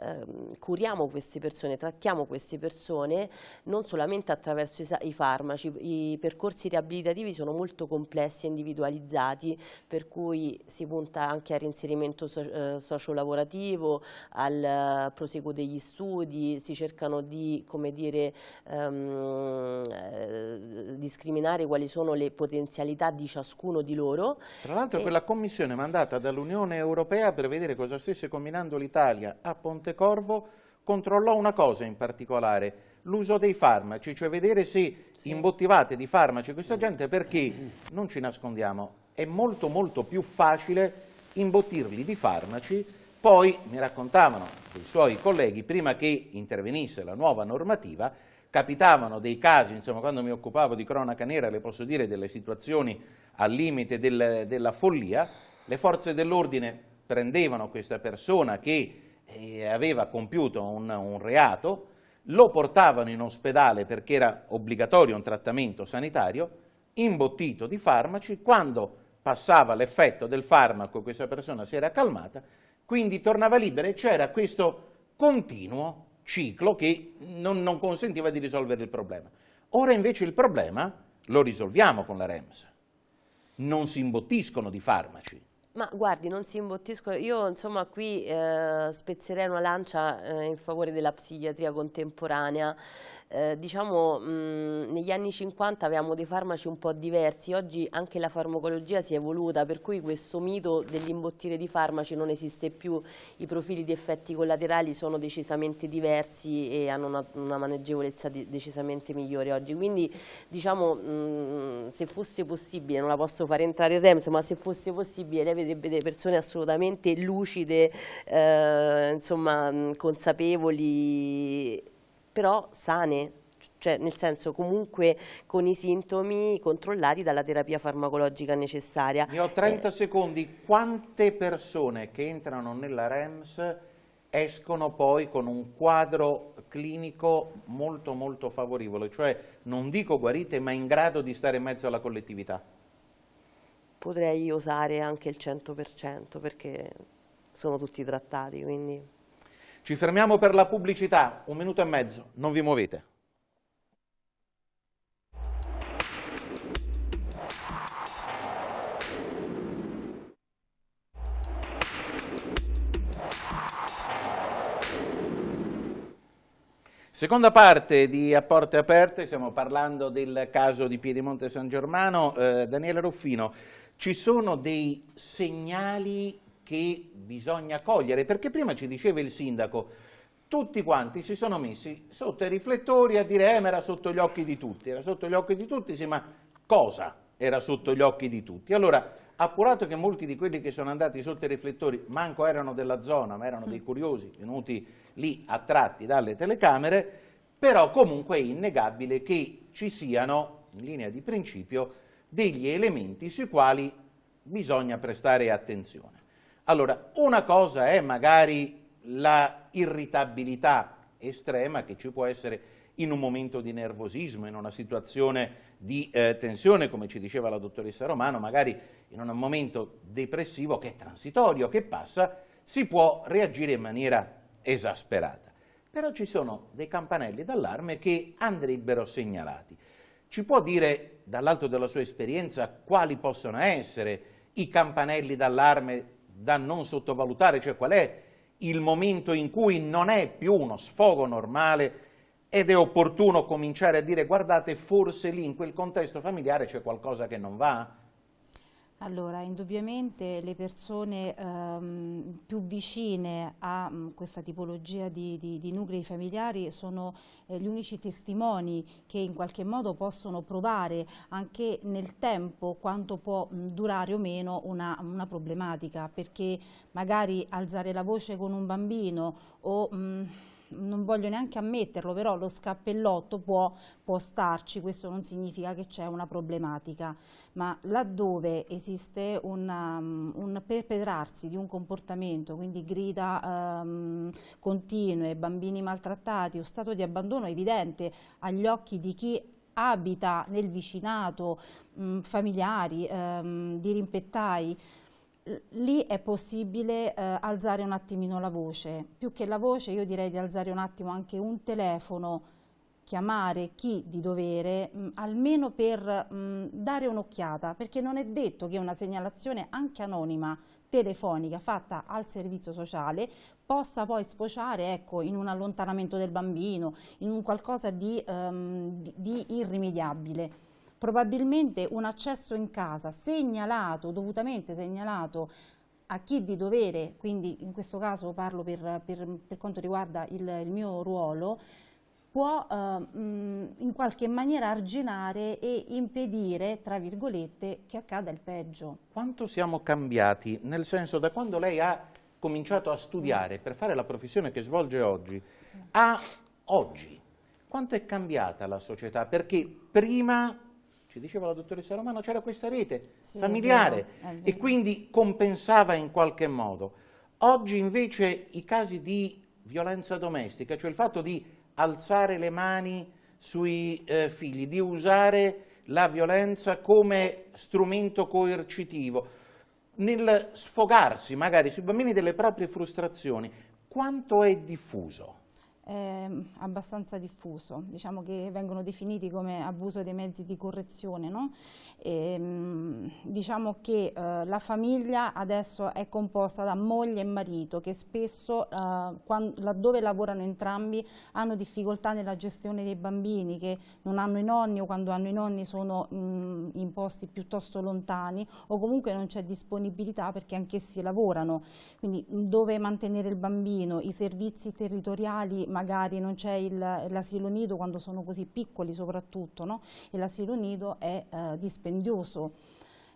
Ehm, curiamo queste persone, trattiamo queste persone non solamente attraverso i, farmaci, i percorsi riabilitativi sono molto complessi e individualizzati per cui si punta anche al reinserimento eh, sociolavorativo, al proseguo degli studi, si cercano di, come dire, ehm, eh, discriminare quali sono le potenzialità di ciascuno di loro. Tra l'altro quella commissione mandata dall'Unione Europea per vedere cosa stesse combinando l'Italia a Ponte Montecorvo controllò una cosa in particolare, l'uso dei farmaci, cioè vedere se sì. imbottivate di farmaci questa mm. gente perché, mm. non ci nascondiamo, è molto molto più facile imbottirli di farmaci, poi mi raccontavano i suoi colleghi, prima che intervenisse la nuova normativa, capitavano dei casi, insomma quando mi occupavo di cronaca nera le posso dire delle situazioni al limite del, della follia, le forze dell'ordine prendevano questa persona che aveva compiuto un, un reato, lo portavano in ospedale perché era obbligatorio un trattamento sanitario, imbottito di farmaci, quando passava l'effetto del farmaco questa persona si era calmata, quindi tornava libera e c'era questo continuo ciclo che non, non, consentiva di risolvere il problema. Ora invece il problema lo risolviamo con la REMS, non si imbottiscono di farmaci, ma guardi, non si imbottiscono. Io insomma qui eh, spezzerei una lancia eh, in favore della psichiatria contemporanea. Eh, diciamo, mh, mm, negli anni 50 avevamo dei farmaci un po' diversi, oggi anche la farmacologia si è evoluta, per cui questo mito dell'imbottire di farmaci non esiste più. I profili di effetti collaterali sono decisamente diversi e hanno una, una maneggevolezza di, decisamente migliore oggi. Quindi, diciamo, mh, mm, se fosse possibile, non la posso fare entrare in REMS, ma se fosse possibile, lei delle, delle persone assolutamente lucide, eh, insomma, consapevoli, però sane, cioè nel senso comunque con i sintomi controllati dalla terapia farmacologica necessaria. Ne ho 30 eh. secondi, quante persone che entrano nella REMS escono poi con un quadro clinico molto molto favorevole, cioè non dico guarite ma in grado di stare in mezzo alla collettività? potrei usare anche il 100% perché sono tutti trattati. Quindi. Ci fermiamo per la pubblicità, un minuto e mezzo, non vi muovete. Seconda parte di A Porte Aperte, stiamo parlando del caso di Piedimonte San Germano. Eh, Daniele Ruffino, ci sono dei segnali che bisogna cogliere, perché prima ci diceva il sindaco, tutti quanti si sono messi sotto i riflettori a dire eh, ma era sotto gli occhi di tutti, era sotto gli occhi di tutti, sì, ma cosa era sotto gli occhi di tutti? Allora, appurato che molti di quelli che sono andati sotto i riflettori manco erano della zona, ma erano dei mm. curiosi venuti lì attratti dalle telecamere, però comunque è innegabile che ci siano, in linea di principio, degli elementi sui quali bisogna prestare attenzione. Allora, una cosa è magari la irritabilità estrema che ci può essere in un momento di nervosismo, in una situazione di eh, tensione, come ci diceva la dottoressa Romano, magari in un momento depressivo che è transitorio, che passa, si può reagire in maniera esasperata. Però ci sono dei campanelli d'allarme che andrebbero segnalati. Ci può dire, dall'alto della sua esperienza, quali possono essere i campanelli d'allarme da non sottovalutare, cioè qual è il momento in cui non è più uno sfogo normale ed è opportuno cominciare a dire guardate forse lì in quel contesto familiare c'è qualcosa che non va? Allora, indubbiamente le persone ehm, più vicine a mh, mm, questa tipologia di, di, di, nuclei familiari sono eh, gli unici testimoni che in qualche modo possono provare anche nel tempo quanto può mh, mm, durare o meno una, una, problematica, perché magari alzare la voce con un bambino o... Mh, mm, non voglio neanche ammetterlo, però lo scappellotto può, può starci, questo non significa che c'è una problematica, ma laddove esiste una, um, un perpetrarsi di un comportamento, quindi grida ehm, continue, bambini maltrattati o stato di abbandono evidente agli occhi di chi abita nel vicinato, mh, mm, familiari, ehm, dirimpettai, lì è possibile eh, alzare un attimino la voce. Più che la voce io direi di alzare un attimo anche un telefono, chiamare chi di dovere, mh, mm, almeno per mh, mm, dare un'occhiata, perché non è detto che una segnalazione anche anonima telefonica fatta al servizio sociale possa poi sfociare ecco, in un allontanamento del bambino, in un qualcosa di, um, di, di irrimediabile probabilmente un accesso in casa segnalato, dovutamente segnalato a chi di dovere, quindi in questo caso parlo per, per, per quanto riguarda il, il, mio ruolo, può eh, in qualche maniera arginare e impedire, tra virgolette, che accada il peggio. Quanto siamo cambiati? Nel senso, da quando lei ha cominciato a studiare per fare la professione che svolge oggi, sì. a oggi, quanto è cambiata la società? Perché prima ci diceva la dottoressa Romano, c'era questa rete sì, familiare è vero, è vero. e quindi compensava in qualche modo. Oggi invece i casi di violenza domestica, cioè il fatto di alzare le mani sui eh, figli, di usare la violenza come strumento coercitivo, nel sfogarsi magari sui bambini delle proprie frustrazioni, quanto è diffuso? è ehm, abbastanza diffuso, diciamo che vengono definiti come abuso dei mezzi di correzione. No? E, ehm, diciamo che eh, la famiglia adesso è composta da moglie e marito che spesso eh, quando, laddove lavorano entrambi hanno difficoltà nella gestione dei bambini che non hanno i nonni o quando hanno i nonni sono mh, mm, in posti piuttosto lontani o comunque non c'è disponibilità perché anch'essi lavorano. Quindi dove mantenere il bambino, i servizi territoriali magari magari non c'è l'asilo nido quando sono così piccoli soprattutto, no? e l'asilo nido è eh, dispendioso.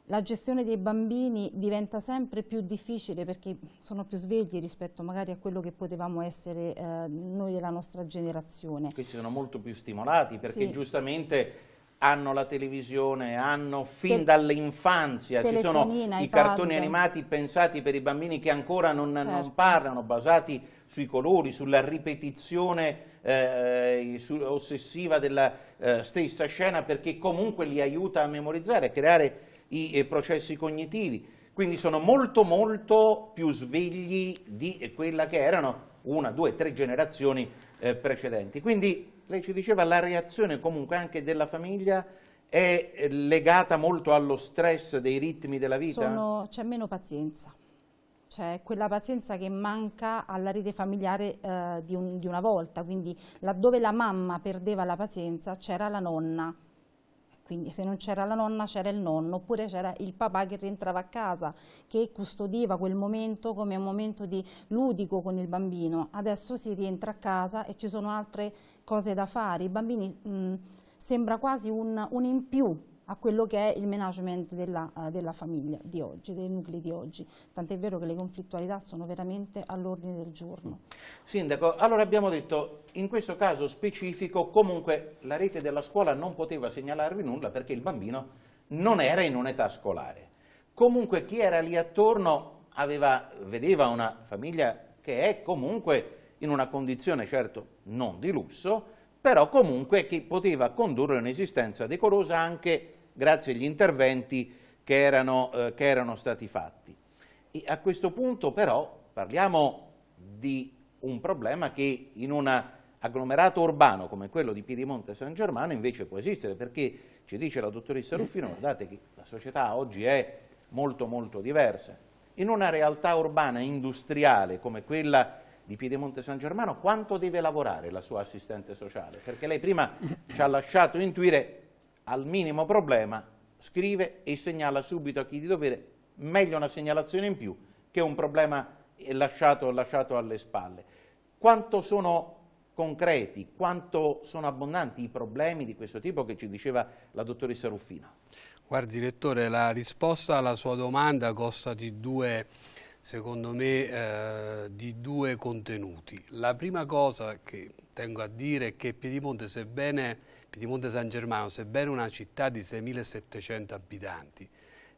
La gestione dei bambini diventa sempre più difficile perché sono più svegli rispetto magari a quello che potevamo essere eh, noi della nostra generazione. Questi sono molto più stimolati perché sì. giustamente hanno la televisione, hanno fin Te dall'infanzia, ci sono i cartoni pad. animati pensati per i bambini che ancora non, certo. non parlano, basati sui colori, sulla ripetizione eh, su ossessiva della eh, stessa scena perché comunque li aiuta a memorizzare, a creare i eh, processi cognitivi. Quindi sono molto molto più svegli di quella che erano una, due, tre generazioni eh, precedenti. Quindi lei ci diceva la reazione comunque anche della famiglia è legata molto allo stress dei ritmi della vita? c'è meno pazienza, c'è quella pazienza che manca alla rete familiare eh, di, un, di, una volta, quindi laddove la mamma perdeva la pazienza c'era la nonna, quindi se non c'era la nonna c'era il nonno, oppure c'era il papà che rientrava a casa, che custodiva quel momento come un momento di ludico con il bambino. Adesso si rientra a casa e ci sono altre cose da fare, i bambini mh, mm, sembra quasi un, un, in più a quello che è il management della, uh, della famiglia di oggi, dei nuclei di oggi, tant'è vero che le conflittualità sono veramente all'ordine del giorno. Mm. Sindaco, allora abbiamo detto in questo caso specifico comunque la rete della scuola non poteva segnalarvi nulla perché il bambino non era in un'età scolare. Comunque chi era lì attorno aveva, vedeva una famiglia che è comunque in una condizione certo non di lusso, però comunque che poteva condurre un'esistenza decorosa anche grazie agli interventi che erano, eh, che erano stati fatti. E a questo punto però parliamo di un problema che in un agglomerato urbano come quello di Piedimonte San Germano invece può esistere perché ci dice la dottoressa Ruffino guardate che la società oggi è molto molto diversa in una realtà urbana industriale come quella di di Piedemonte San Germano, quanto deve lavorare la sua assistente sociale? Perché lei prima ci ha lasciato intuire al minimo problema, scrive e segnala subito a chi di dovere, meglio una segnalazione in più che un problema eh, lasciato, lasciato alle spalle. Quanto sono concreti, quanto sono abbondanti i problemi di questo tipo che ci diceva la dottoressa Ruffino? Guardi, direttore, la risposta alla sua domanda costa di due secondo me, eh, di due contenuti. La prima cosa che tengo a dire è che Piedimonte, sebbene Piedimonte San Germano, sebbene una città di 6.700 abitanti,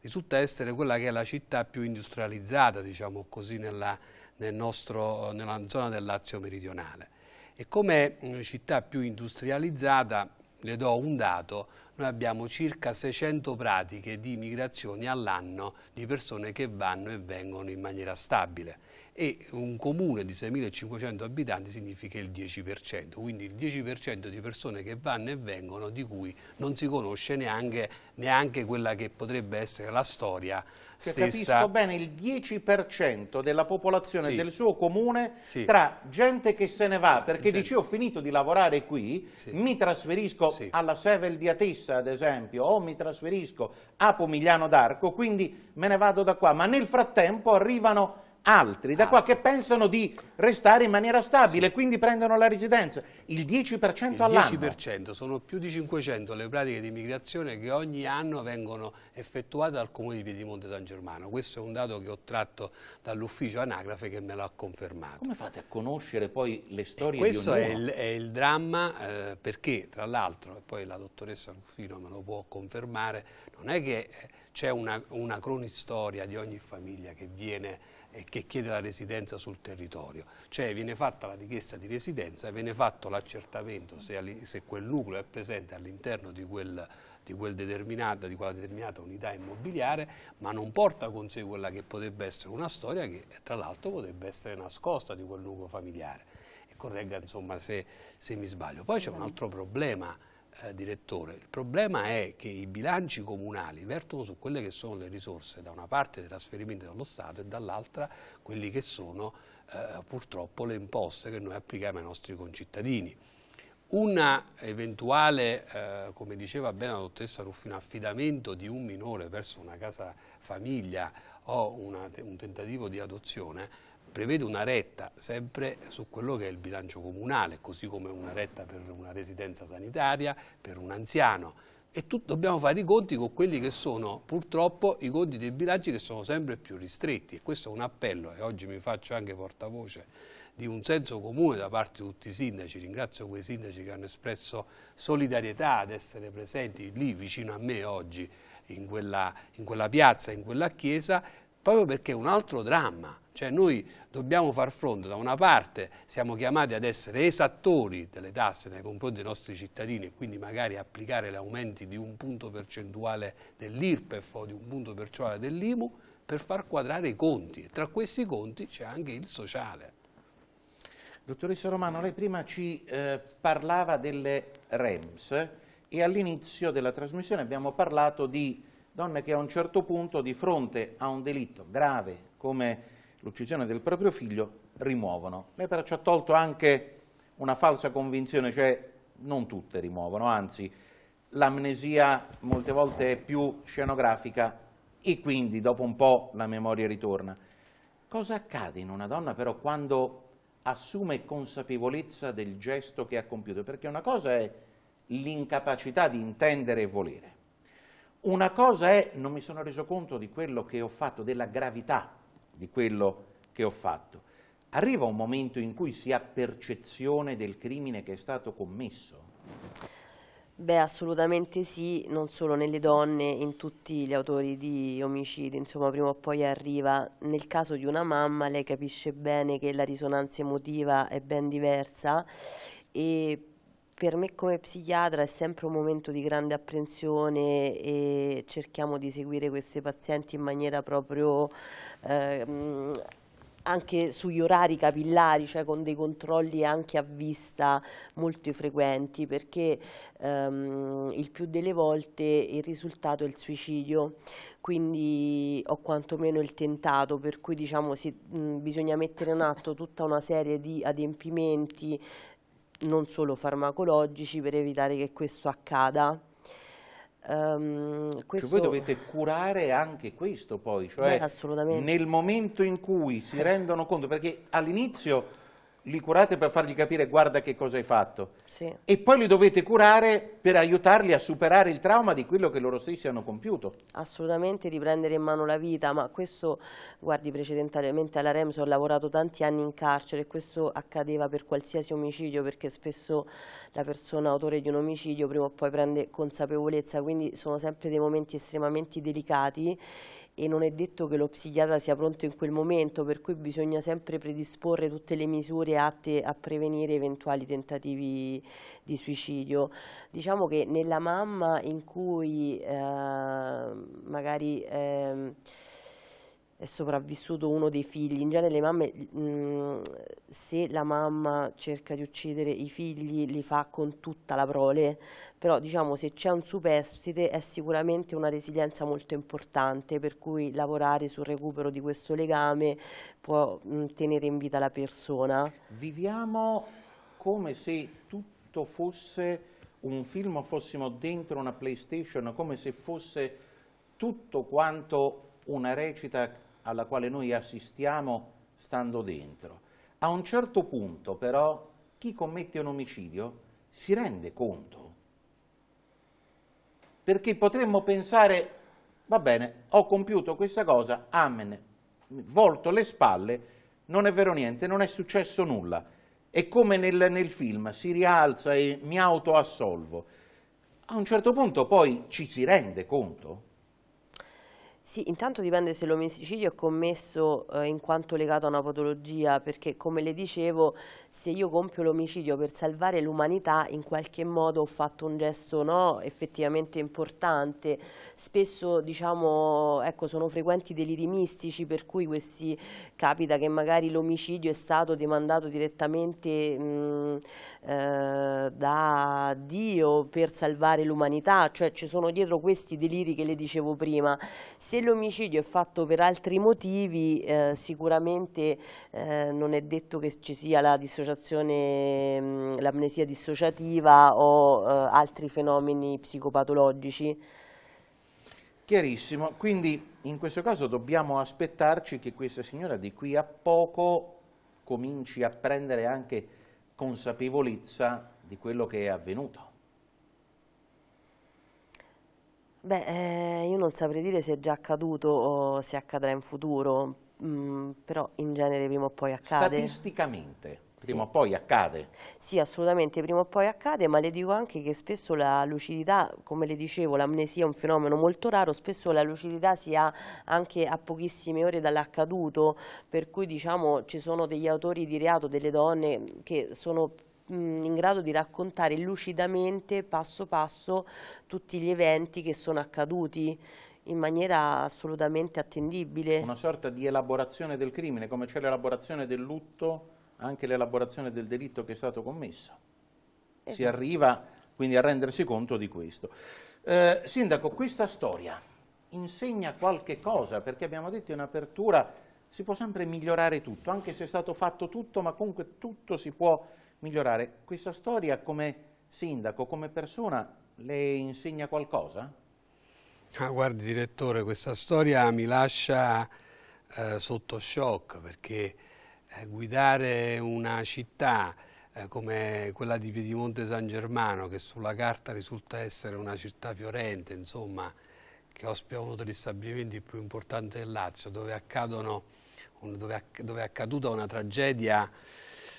risulta essere quella che è la città più industrializzata, diciamo così, nella, nel nostro, nella zona del Lazio meridionale. E come mm, città più industrializzata le do un dato, noi abbiamo circa 600 pratiche di migrazioni all'anno di persone che vanno e vengono in maniera stabile e un comune di 6.500 abitanti significa il 10%, quindi il 10% di persone che vanno e vengono di cui non si conosce neanche, neanche quella che potrebbe essere la storia cioè, stessa. Capisco bene, il 10% della popolazione sì. del suo comune sì. tra gente che se ne va perché gente. dice ho finito di lavorare qui, sì. mi trasferisco alla Sevel di Atessa ad esempio o mi trasferisco a Pomigliano d'Arco, quindi me ne vado da qua, ma nel frattempo arrivano altri, da ah. qua che pensano di restare in maniera stabile, sì. quindi prendono la residenza, il 10% all'anno. Il 10%, sono più di 500 le pratiche di immigrazione che ogni anno vengono effettuate dal Comune di Piedimonte San Germano, questo è un dato che ho tratto dall'ufficio anagrafe che me l'ha confermato. Come fate a conoscere poi le storie questo di ognuno? Questo è, è il, dramma eh, perché tra l'altro, e poi la dottoressa Ruffino me lo può confermare, non è che c'è una, una cronistoria di ogni famiglia che viene e eh, che chiede la residenza sul territorio, cioè viene fatta la richiesta di residenza e viene fatto l'accertamento se, se, quel nucleo è presente all'interno di, quel, di, quel di, quella determinata unità immobiliare, ma non porta con sé quella che potrebbe essere una storia che tra l'altro potrebbe essere nascosta di quel nucleo familiare. E corregga insomma se, se mi sbaglio. Poi c'è un altro problema eh, direttore, il problema è che i bilanci comunali vertono su quelle che sono le risorse da una parte dei trasferimenti dallo Stato e dall'altra quelli che sono eh, purtroppo le imposte che noi applichiamo ai nostri concittadini. Una eventuale, eh, come diceva bene la dottoressa Ruffino, affidamento di un minore verso una casa famiglia o una, un tentativo di adozione prevede una retta sempre su quello che è il bilancio comunale, così come una retta per una residenza sanitaria, per un anziano. E tu, dobbiamo fare i conti con quelli che sono purtroppo i conti dei bilanci che sono sempre più ristretti. E questo è un appello e oggi mi faccio anche portavoce di un senso comune da parte di tutti i sindaci, ringrazio quei sindaci che hanno espresso solidarietà ad essere presenti lì vicino a me oggi, in quella, in quella piazza, in quella chiesa, proprio perché è un altro dramma, cioè noi dobbiamo far fronte, da una parte siamo chiamati ad essere esattori delle tasse nei confronti dei nostri cittadini e quindi magari applicare gli aumenti di un punto percentuale dell'IRPEF o di un punto percentuale dell'IMU per far quadrare i conti e tra questi conti c'è anche il sociale. Dottoressa Romano, lei prima ci eh, parlava delle REMS e all'inizio della trasmissione abbiamo parlato di donne che a un certo punto di fronte a un delitto grave come l'uccisione del proprio figlio, rimuovono. Lei però ci ha tolto anche una falsa convinzione, cioè non tutte rimuovono, anzi l'amnesia molte volte è più scenografica e quindi dopo un po' la memoria ritorna. Cosa accade in una donna però quando assume consapevolezza del gesto che ha compiuto? Perché una cosa è l'incapacità di intendere e volere. Una cosa è non mi sono reso conto di quello che ho fatto, della gravità di quello che ho fatto. Arriva un momento in cui si ha percezione del crimine che è stato commesso? Beh, assolutamente sì, non solo nelle donne, in tutti gli autori di omicidi, insomma prima o poi arriva. Nel caso di una mamma lei capisce bene che la risonanza emotiva è ben diversa e per me come psichiatra è sempre un momento di grande apprensione e cerchiamo di seguire queste pazienti in maniera proprio eh, anche sugli orari capillari, cioè con dei controlli anche a vista molto frequenti, perché ehm, il più delle volte il risultato è il suicidio, quindi o quantomeno il tentato, per cui diciamo, si, mh, mhmm, bisogna mettere in atto tutta una serie di adempimenti non solo farmacologici per evitare che questo accada. Um, questo... Cioè voi dovete curare anche questo poi, cioè Beh, nel momento in cui si rendono conto, perché all'inizio li curate per fargli capire guarda che cosa hai fatto sì. e poi li dovete curare per aiutarli a superare il trauma di quello che loro stessi hanno compiuto. Assolutamente riprendere in mano la vita, ma questo, guardi precedentemente alla Rems ho lavorato tanti anni in carcere e questo accadeva per qualsiasi omicidio perché spesso la persona autore di un omicidio prima o poi prende consapevolezza, quindi sono sempre dei momenti estremamente delicati e non è detto che lo psichiatra sia pronto in quel momento, per cui bisogna sempre predisporre tutte le misure atte a prevenire eventuali tentativi di suicidio. Diciamo che nella mamma in cui eh, magari... Eh, è sopravvissuto uno dei figli. In genere le mamme, mh, se la mamma cerca di uccidere i figli, li fa con tutta la prole, però diciamo se c'è un superstite è sicuramente una resilienza molto importante, per cui lavorare sul recupero di questo legame può mh, tenere in vita la persona. Viviamo come se tutto fosse un film, fossimo dentro una PlayStation, come se fosse tutto quanto una recita alla quale noi assistiamo stando dentro. A un certo punto però chi commette un omicidio si rende conto. Perché potremmo pensare, va bene, ho compiuto questa cosa, amen, volto le spalle, non è vero niente, non è successo nulla. È come nel, nel film, si rialza e mi autoassolvo. A un certo punto poi ci si rende conto sì, intanto dipende se l'omicidio è commesso eh, in quanto legato a una patologia, perché come le dicevo, se io compio l'omicidio per salvare l'umanità, in qualche modo ho fatto un gesto no, effettivamente importante. Spesso diciamo, ecco, sono frequenti deliri mistici, per cui questi, capita che magari l'omicidio è stato demandato direttamente mh, mm, eh, da Dio per salvare l'umanità, cioè ci sono dietro questi deliri che le dicevo prima. Se se l'omicidio è fatto per altri motivi eh, sicuramente eh, non è detto che ci sia la dissociazione, mm, l'amnesia dissociativa o eh, altri fenomeni psicopatologici. Chiarissimo, quindi in questo caso dobbiamo aspettarci che questa signora di qui a poco cominci a prendere anche consapevolezza di quello che è avvenuto. Beh, eh, io non saprei dire se è già accaduto o se accadrà in futuro, mm, però in genere prima o poi accade. Statisticamente, prima sì. o poi accade. Sì, assolutamente, prima o poi accade, ma le dico anche che spesso la lucidità, come le dicevo, l'amnesia è un fenomeno molto raro, spesso la lucidità si ha anche a pochissime ore dall'accaduto, per cui diciamo ci sono degli autori di reato, delle donne che sono in grado di raccontare lucidamente, passo passo, tutti gli eventi che sono accaduti in maniera assolutamente attendibile. Una sorta di elaborazione del crimine, come c'è l'elaborazione del lutto, anche l'elaborazione del delitto che è stato commesso. Esatto. Si arriva quindi a rendersi conto di questo. Eh, sindaco, questa storia insegna qualche cosa, perché abbiamo detto in apertura si può sempre migliorare tutto, anche se è stato fatto tutto, ma comunque tutto si può migliorare. Questa storia come sindaco, come persona, le insegna qualcosa? Ah, guardi direttore, questa storia mi lascia eh, sotto shock perché eh, guidare una città eh, come quella di Piedimonte San Germano che sulla carta risulta essere una città fiorente, insomma, che ospita uno degli stabilimenti più importanti del Lazio, dove, accadono, dove, acc dove è accaduta una tragedia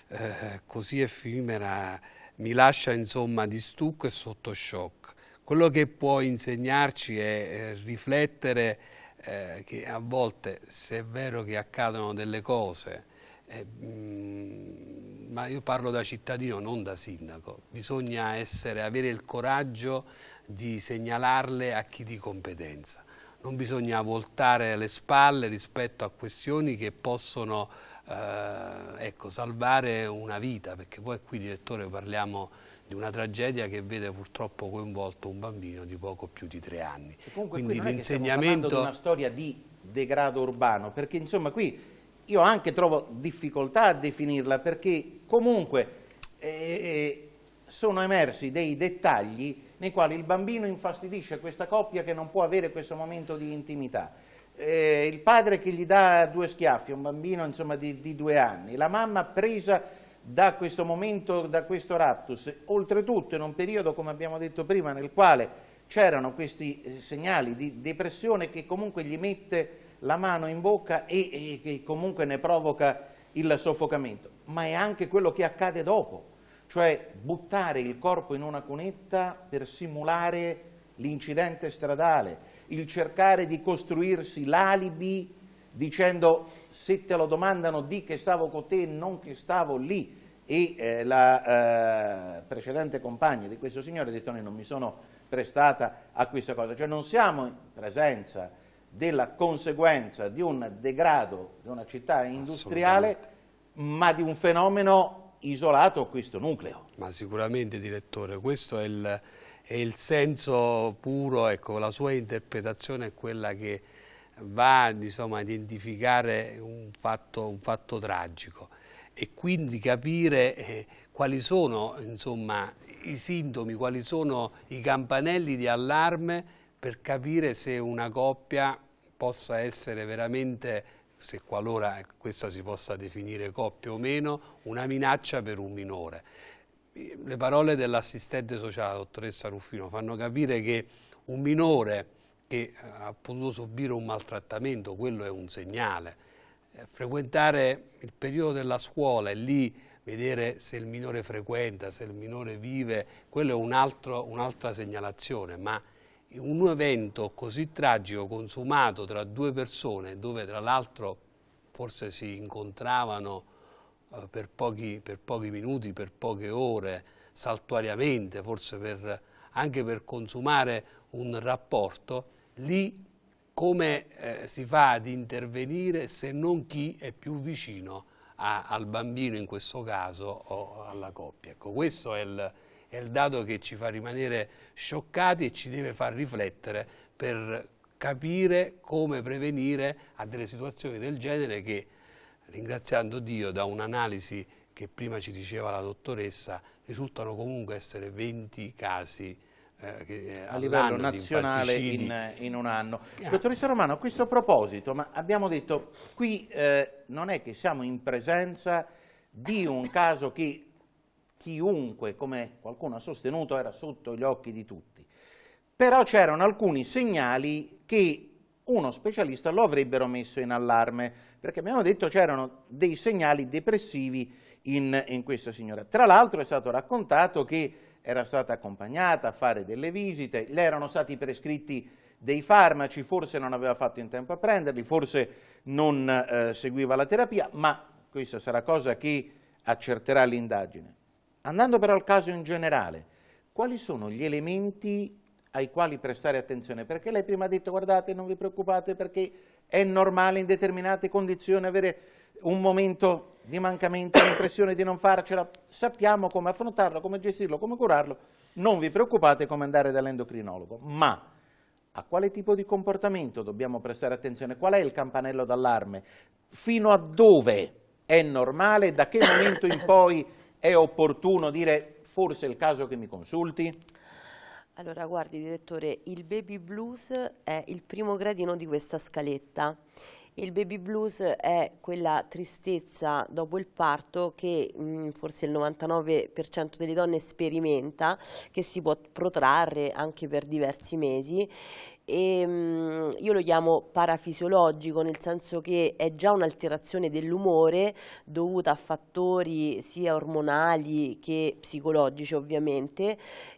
eh, così effimera mi lascia insomma di stucco e sotto shock. Quello che può insegnarci è eh, riflettere eh, che a volte, se è vero che accadono delle cose, mh, eh, mm, ma io parlo da cittadino, non da sindaco, bisogna essere, avere il coraggio di segnalarle a chi di competenza non bisogna voltare le spalle rispetto a questioni che possono eh, ecco, salvare una vita, perché poi qui direttore parliamo di una tragedia che vede purtroppo coinvolto un bambino di poco più di tre anni. Comunque Quindi l'insegnamento... È una storia di degrado urbano, perché insomma qui io anche trovo difficoltà a definirla, perché comunque eh, eh sono emersi dei dettagli nei quali il bambino infastidisce questa coppia che non può avere questo momento di intimità. Eh, il padre che gli dà due schiaffi, un bambino insomma, di, di due anni, la mamma presa da questo momento, da questo raptus, oltretutto in un periodo, come abbiamo detto prima, nel quale c'erano questi eh, segnali di depressione che comunque gli mette la mano in bocca e, e che comunque ne provoca il soffocamento, ma è anche quello che accade dopo cioè buttare il corpo in una cunetta per simulare l'incidente stradale, il cercare di costruirsi l'alibi dicendo se te lo domandano di che stavo con te e non che stavo lì e eh, la eh, precedente compagna di questo signore ha detto no, non mi sono prestata a questa cosa, cioè non siamo in presenza della conseguenza di un degrado di una città industriale ma di un fenomeno isolato questo nucleo. Ma sicuramente direttore, questo è il, è il senso puro, ecco, la sua interpretazione è quella che va insomma, a identificare un fatto, un fatto, tragico e quindi capire eh, quali sono insomma, i sintomi, quali sono i campanelli di allarme per capire se una coppia possa essere veramente se qualora questa si possa definire coppia o meno, una minaccia per un minore. Le parole dell'assistente sociale, dottoressa Ruffino, fanno capire che un minore che eh, ha potuto subire un maltrattamento, quello è un segnale. Eh, frequentare il periodo della scuola e lì vedere se il minore frequenta, se il minore vive, quello è un'altra un segnalazione, ma un evento così tragico consumato tra due persone, dove tra l'altro forse si incontravano eh, per, pochi, per, pochi, minuti, per poche ore, saltuariamente, forse per, anche per consumare un rapporto, lì come eh, si fa ad intervenire se non chi è più vicino a, al bambino in questo caso o alla coppia. Ecco, questo è il, è il dato che ci fa rimanere scioccati e ci deve far riflettere per capire come prevenire a delle situazioni del genere che, ringraziando Dio, da un'analisi che prima ci diceva la dottoressa, risultano comunque essere 20 casi eh, eh, a livello nazionale in, in, un anno. Ah. Dottoressa Romano, a questo proposito, ma abbiamo detto qui eh, non è che siamo in presenza di un caso che chiunque, come qualcuno ha sostenuto, era sotto gli occhi di tutti. Però c'erano alcuni segnali che uno specialista lo avrebbero messo in allarme, perché abbiamo detto c'erano dei segnali depressivi in, in questa signora. Tra l'altro è stato raccontato che era stata accompagnata a fare delle visite, le erano stati prescritti dei farmaci, forse non aveva fatto in tempo a prenderli, forse non eh, seguiva la terapia, ma questa sarà cosa che accerterà l'indagine. Andando però al caso in generale, quali sono gli elementi ai quali prestare attenzione? Perché lei prima ha detto guardate non vi preoccupate perché è normale in determinate condizioni avere un momento di mancamento, l'impressione di non farcela, sappiamo come affrontarlo, come gestirlo, come curarlo, non vi preoccupate come andare dall'endocrinologo, ma a quale tipo di comportamento dobbiamo prestare attenzione? Qual è il campanello d'allarme? Fino a dove è normale? Da che momento in poi è opportuno dire forse è il caso che mi consulti? Allora, guardi direttore, il baby blues è il primo gradino di questa scaletta. Il baby blues è quella tristezza dopo il parto che mh, mm, forse il 99% delle donne sperimenta, che si può protrarre anche per diversi mesi e, ehm, io lo chiamo parafisiologico nel senso che è già un'alterazione dell'umore dovuta a fattori sia ormonali che psicologici ovviamente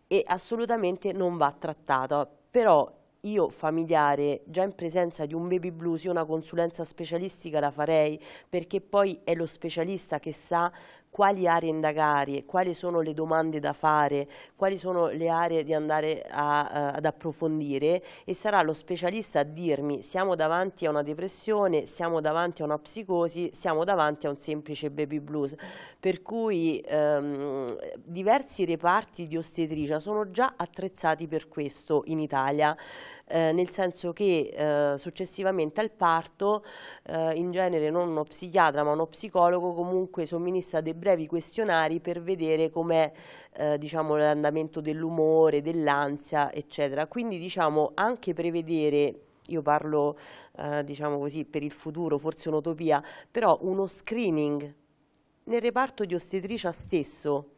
e assolutamente non va trattata. Però io familiare già in presenza di un baby blues io una consulenza specialistica la farei perché poi è lo specialista che sa quali aree indagare, quali sono le domande da fare, quali sono le aree di andare a, uh, ad approfondire e sarà lo specialista a dirmi siamo davanti a una depressione, siamo davanti a una psicosi, siamo davanti a un semplice baby blues. Per cui um, diversi reparti di ostetricia sono già attrezzati per questo in Italia eh, nel senso che eh, successivamente al parto eh, in genere non uno psichiatra ma uno psicologo comunque somministra dei brevi questionari per vedere com'è eh, diciamo, l'andamento dell'umore, dell'ansia eccetera. Quindi diciamo anche prevedere io parlo eh, diciamo così per il futuro, forse un'utopia, però uno screening nel reparto di ostetricia stesso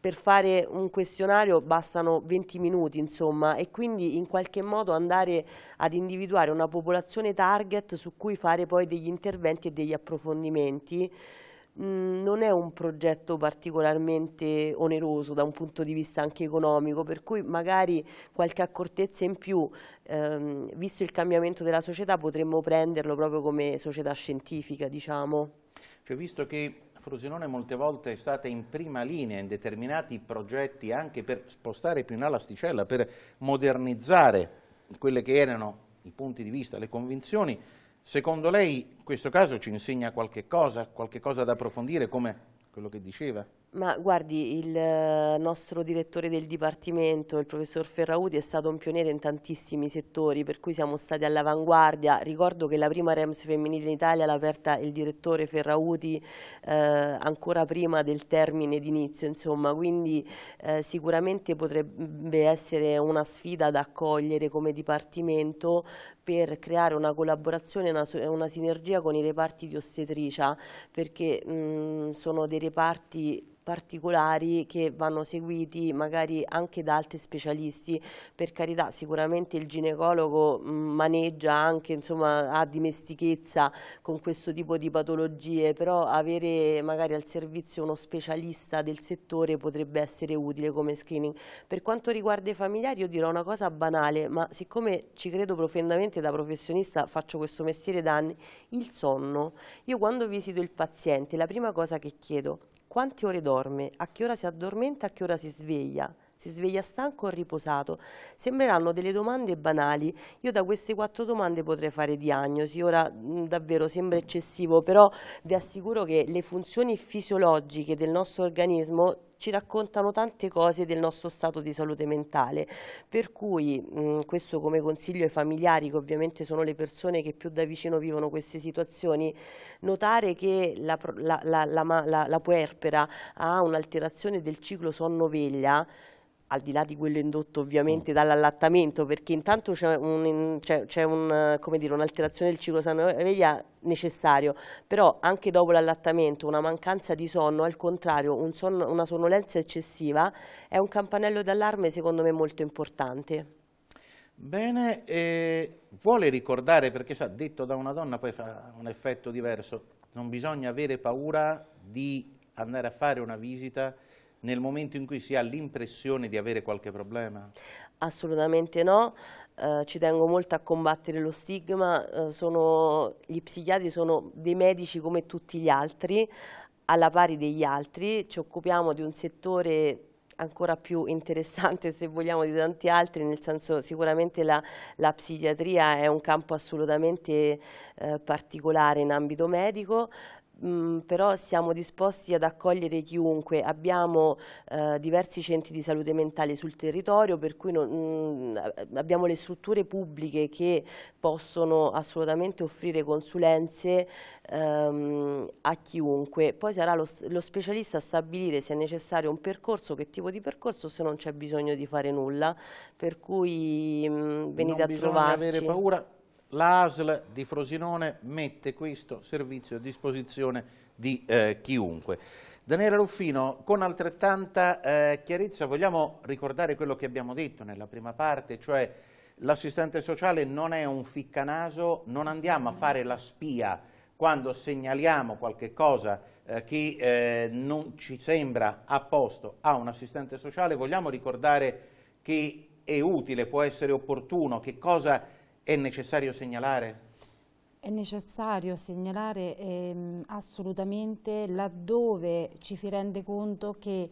per fare un questionario bastano 20 minuti insomma e quindi in qualche modo andare ad individuare una popolazione target su cui fare poi degli interventi e degli approfondimenti mm, non è un progetto particolarmente oneroso da un punto di vista anche economico, per cui magari qualche accortezza in più, ehm, visto il cambiamento della società, potremmo prenderlo proprio come società scientifica, diciamo. Cioè, visto che Frosinone molte volte è stata in prima linea in determinati progetti anche per spostare più in là l'asticella, per modernizzare quelle che erano i punti di vista, le convinzioni. Secondo lei questo caso ci insegna qualche cosa, qualche cosa da approfondire come quello che diceva? Ma guardi, il eh, nostro direttore del Dipartimento, il professor Ferraudi, è stato un pioniere in tantissimi settori, per cui siamo stati all'avanguardia. Ricordo che la prima REMS femminile in Italia l'ha aperta il direttore Ferraudi eh, ancora prima del termine d'inizio, insomma, quindi eh, sicuramente potrebbe essere una sfida da accogliere come Dipartimento per creare una collaborazione e una, una, sinergia con i reparti di ostetricia, perché mh, mm, sono dei reparti particolari che vanno seguiti magari anche da altri specialisti, per carità sicuramente il ginecologo mm, maneggia anche, insomma ha dimestichezza con questo tipo di patologie, però avere magari al servizio uno specialista del settore potrebbe essere utile come screening. Per quanto riguarda i familiari io dirò una cosa banale, ma siccome ci credo profondamente da professionista, faccio questo mestiere da anni, il sonno. Io quando visito il paziente la prima cosa che chiedo quante ore dorme, a che ora si addormenta, a che ora si sveglia, si sveglia stanco o riposato? Sembreranno delle domande banali, io da queste quattro domande potrei fare diagnosi, ora davvero sembra eccessivo, però vi assicuro che le funzioni fisiologiche del nostro organismo ci raccontano tante cose del nostro stato di salute mentale, per cui mh, mm, questo come consiglio ai familiari, che ovviamente sono le persone che più da vicino vivono queste situazioni, notare che la, la, la, la puerpera ha un'alterazione del ciclo sonno-veglia, al di là di quello indotto ovviamente mm. dall'allattamento, perché intanto c'è un'alterazione un, del ciclo sano necessario, però anche dopo l'allattamento una mancanza di sonno, al contrario un sonno, una sonnolenza eccessiva è un campanello d'allarme secondo me molto importante. Bene, eh, vuole ricordare, perché sa, detto da una donna poi fa un effetto diverso, non bisogna avere paura di andare a fare una visita nel momento in cui si ha l'impressione di avere qualche problema? Assolutamente no, eh, ci tengo molto a combattere lo stigma, eh, sono, gli psichiatri sono dei medici come tutti gli altri, alla pari degli altri, ci occupiamo di un settore ancora più interessante se vogliamo di tanti altri, nel senso sicuramente la, la psichiatria è un campo assolutamente eh, particolare in ambito medico, mh, mm, però siamo disposti ad accogliere chiunque. Abbiamo eh, diversi centri di salute mentale sul territorio, per cui non, mh, mm, abbiamo le strutture pubbliche che possono assolutamente offrire consulenze ehm, a chiunque. Poi sarà lo, lo, specialista a stabilire se è necessario un percorso, che tipo di percorso, se non c'è bisogno di fare nulla. Per cui mh, mm, venite non a trovarci. Non bisogna avere paura L'ASL di Frosinone mette questo servizio a disposizione di eh, chiunque. Daniele Ruffino, con altrettanta eh, chiarezza vogliamo ricordare quello che abbiamo detto nella prima parte, cioè l'assistente sociale non è un ficcanaso, non andiamo a fare la spia quando segnaliamo qualche cosa eh, che eh, non ci sembra a posto a un assistente sociale, vogliamo ricordare che è utile, può essere opportuno, che cosa è necessario segnalare? È necessario segnalare ehm, assolutamente laddove ci si rende conto che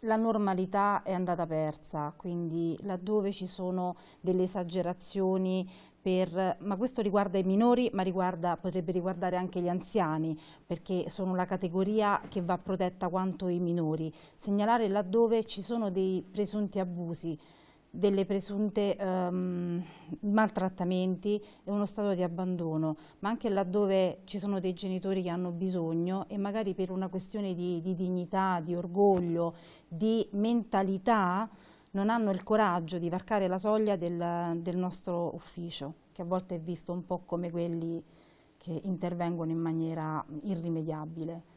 la normalità è andata persa, quindi laddove ci sono delle esagerazioni per, ma questo riguarda i minori, ma riguarda, potrebbe riguardare anche gli anziani, perché sono la categoria che va protetta quanto i minori. Segnalare laddove ci sono dei presunti abusi, delle presunte um, maltrattamenti e uno stato di abbandono, ma anche laddove ci sono dei genitori che hanno bisogno e magari per una questione di, di dignità, di orgoglio, di mentalità, non hanno il coraggio di varcare la soglia del, del, nostro ufficio, che a volte è visto un po' come quelli che intervengono in maniera irrimediabile.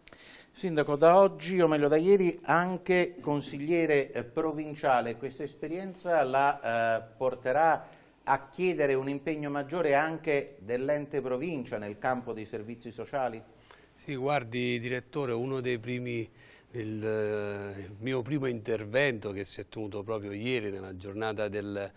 Sindaco, da oggi, o meglio da ieri, anche consigliere eh, provinciale, questa esperienza la eh, porterà a chiedere un impegno maggiore anche dell'ente provincia nel campo dei servizi sociali? Sì, guardi direttore, uno dei primi il, eh, il, mio primo intervento che si è tenuto proprio ieri nella giornata del,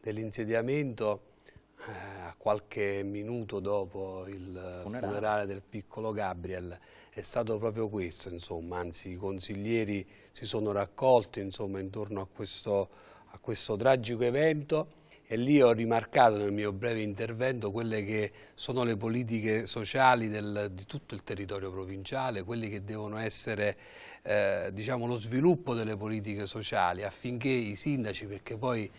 dell'insediamento eh, qualche minuto dopo il funerale. funerale del piccolo Gabriel è stato proprio questo, insomma, anzi i consiglieri si sono raccolti insomma, intorno a questo, a questo tragico evento e lì ho rimarcato nel mio breve intervento quelle che sono le politiche sociali del, di tutto il territorio provinciale, quelli che devono essere eh, diciamo, lo sviluppo delle politiche sociali affinché i sindaci, perché poi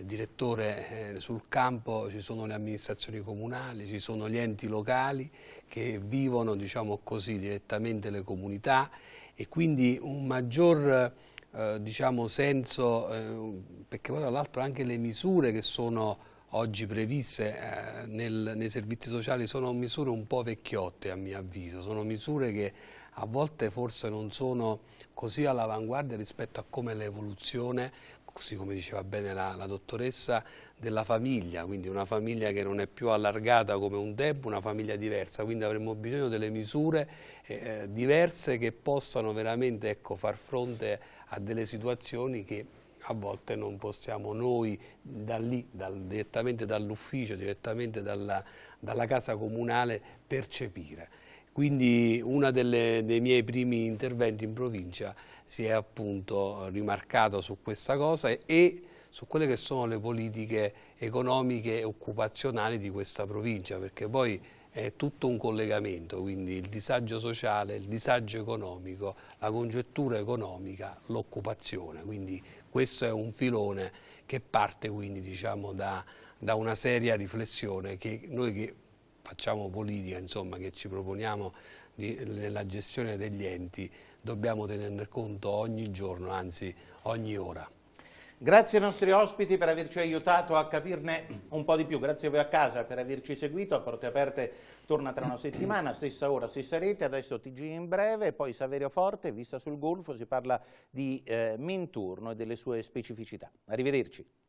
direttore, eh, sul campo ci sono le amministrazioni comunali, ci sono gli enti locali che vivono diciamo così, direttamente le comunità e quindi un maggior eh, diciamo, senso, eh, perché poi tra l'altro anche le misure che sono oggi previste eh, nel, nei servizi sociali sono misure un po' vecchiotte a mio avviso, sono misure che a volte forse non sono così all'avanguardia rispetto a come l'evoluzione così come diceva bene la, la, dottoressa, della famiglia, quindi una famiglia che non è più allargata come un DEB, una famiglia diversa, quindi avremo bisogno delle misure eh, eh, diverse che possano veramente ecco, far fronte a delle situazioni che a volte non possiamo noi da lì, dal, direttamente dall'ufficio, direttamente dalla, dalla casa comunale percepire. Quindi uno dei miei primi interventi in provincia si è appunto rimarcato su questa cosa e su quelle che sono le politiche economiche e occupazionali di questa provincia, perché poi è tutto un collegamento, quindi il disagio sociale, il disagio economico, la congettura economica, l'occupazione, quindi questo è un filone che parte quindi diciamo da, da una seria riflessione che noi che facciamo politica, insomma, che ci proponiamo di, nella gestione degli enti, dobbiamo tenerne conto ogni giorno, anzi ogni ora. Grazie ai nostri ospiti per averci aiutato a capirne un po' di più, grazie a voi a casa per averci seguito, a porte aperte torna tra una settimana, stessa ora, stessa rete, adesso TG in breve, poi Saverio Forte, vista sul Golfo, si parla di eh, Minturno e delle sue specificità. Arrivederci.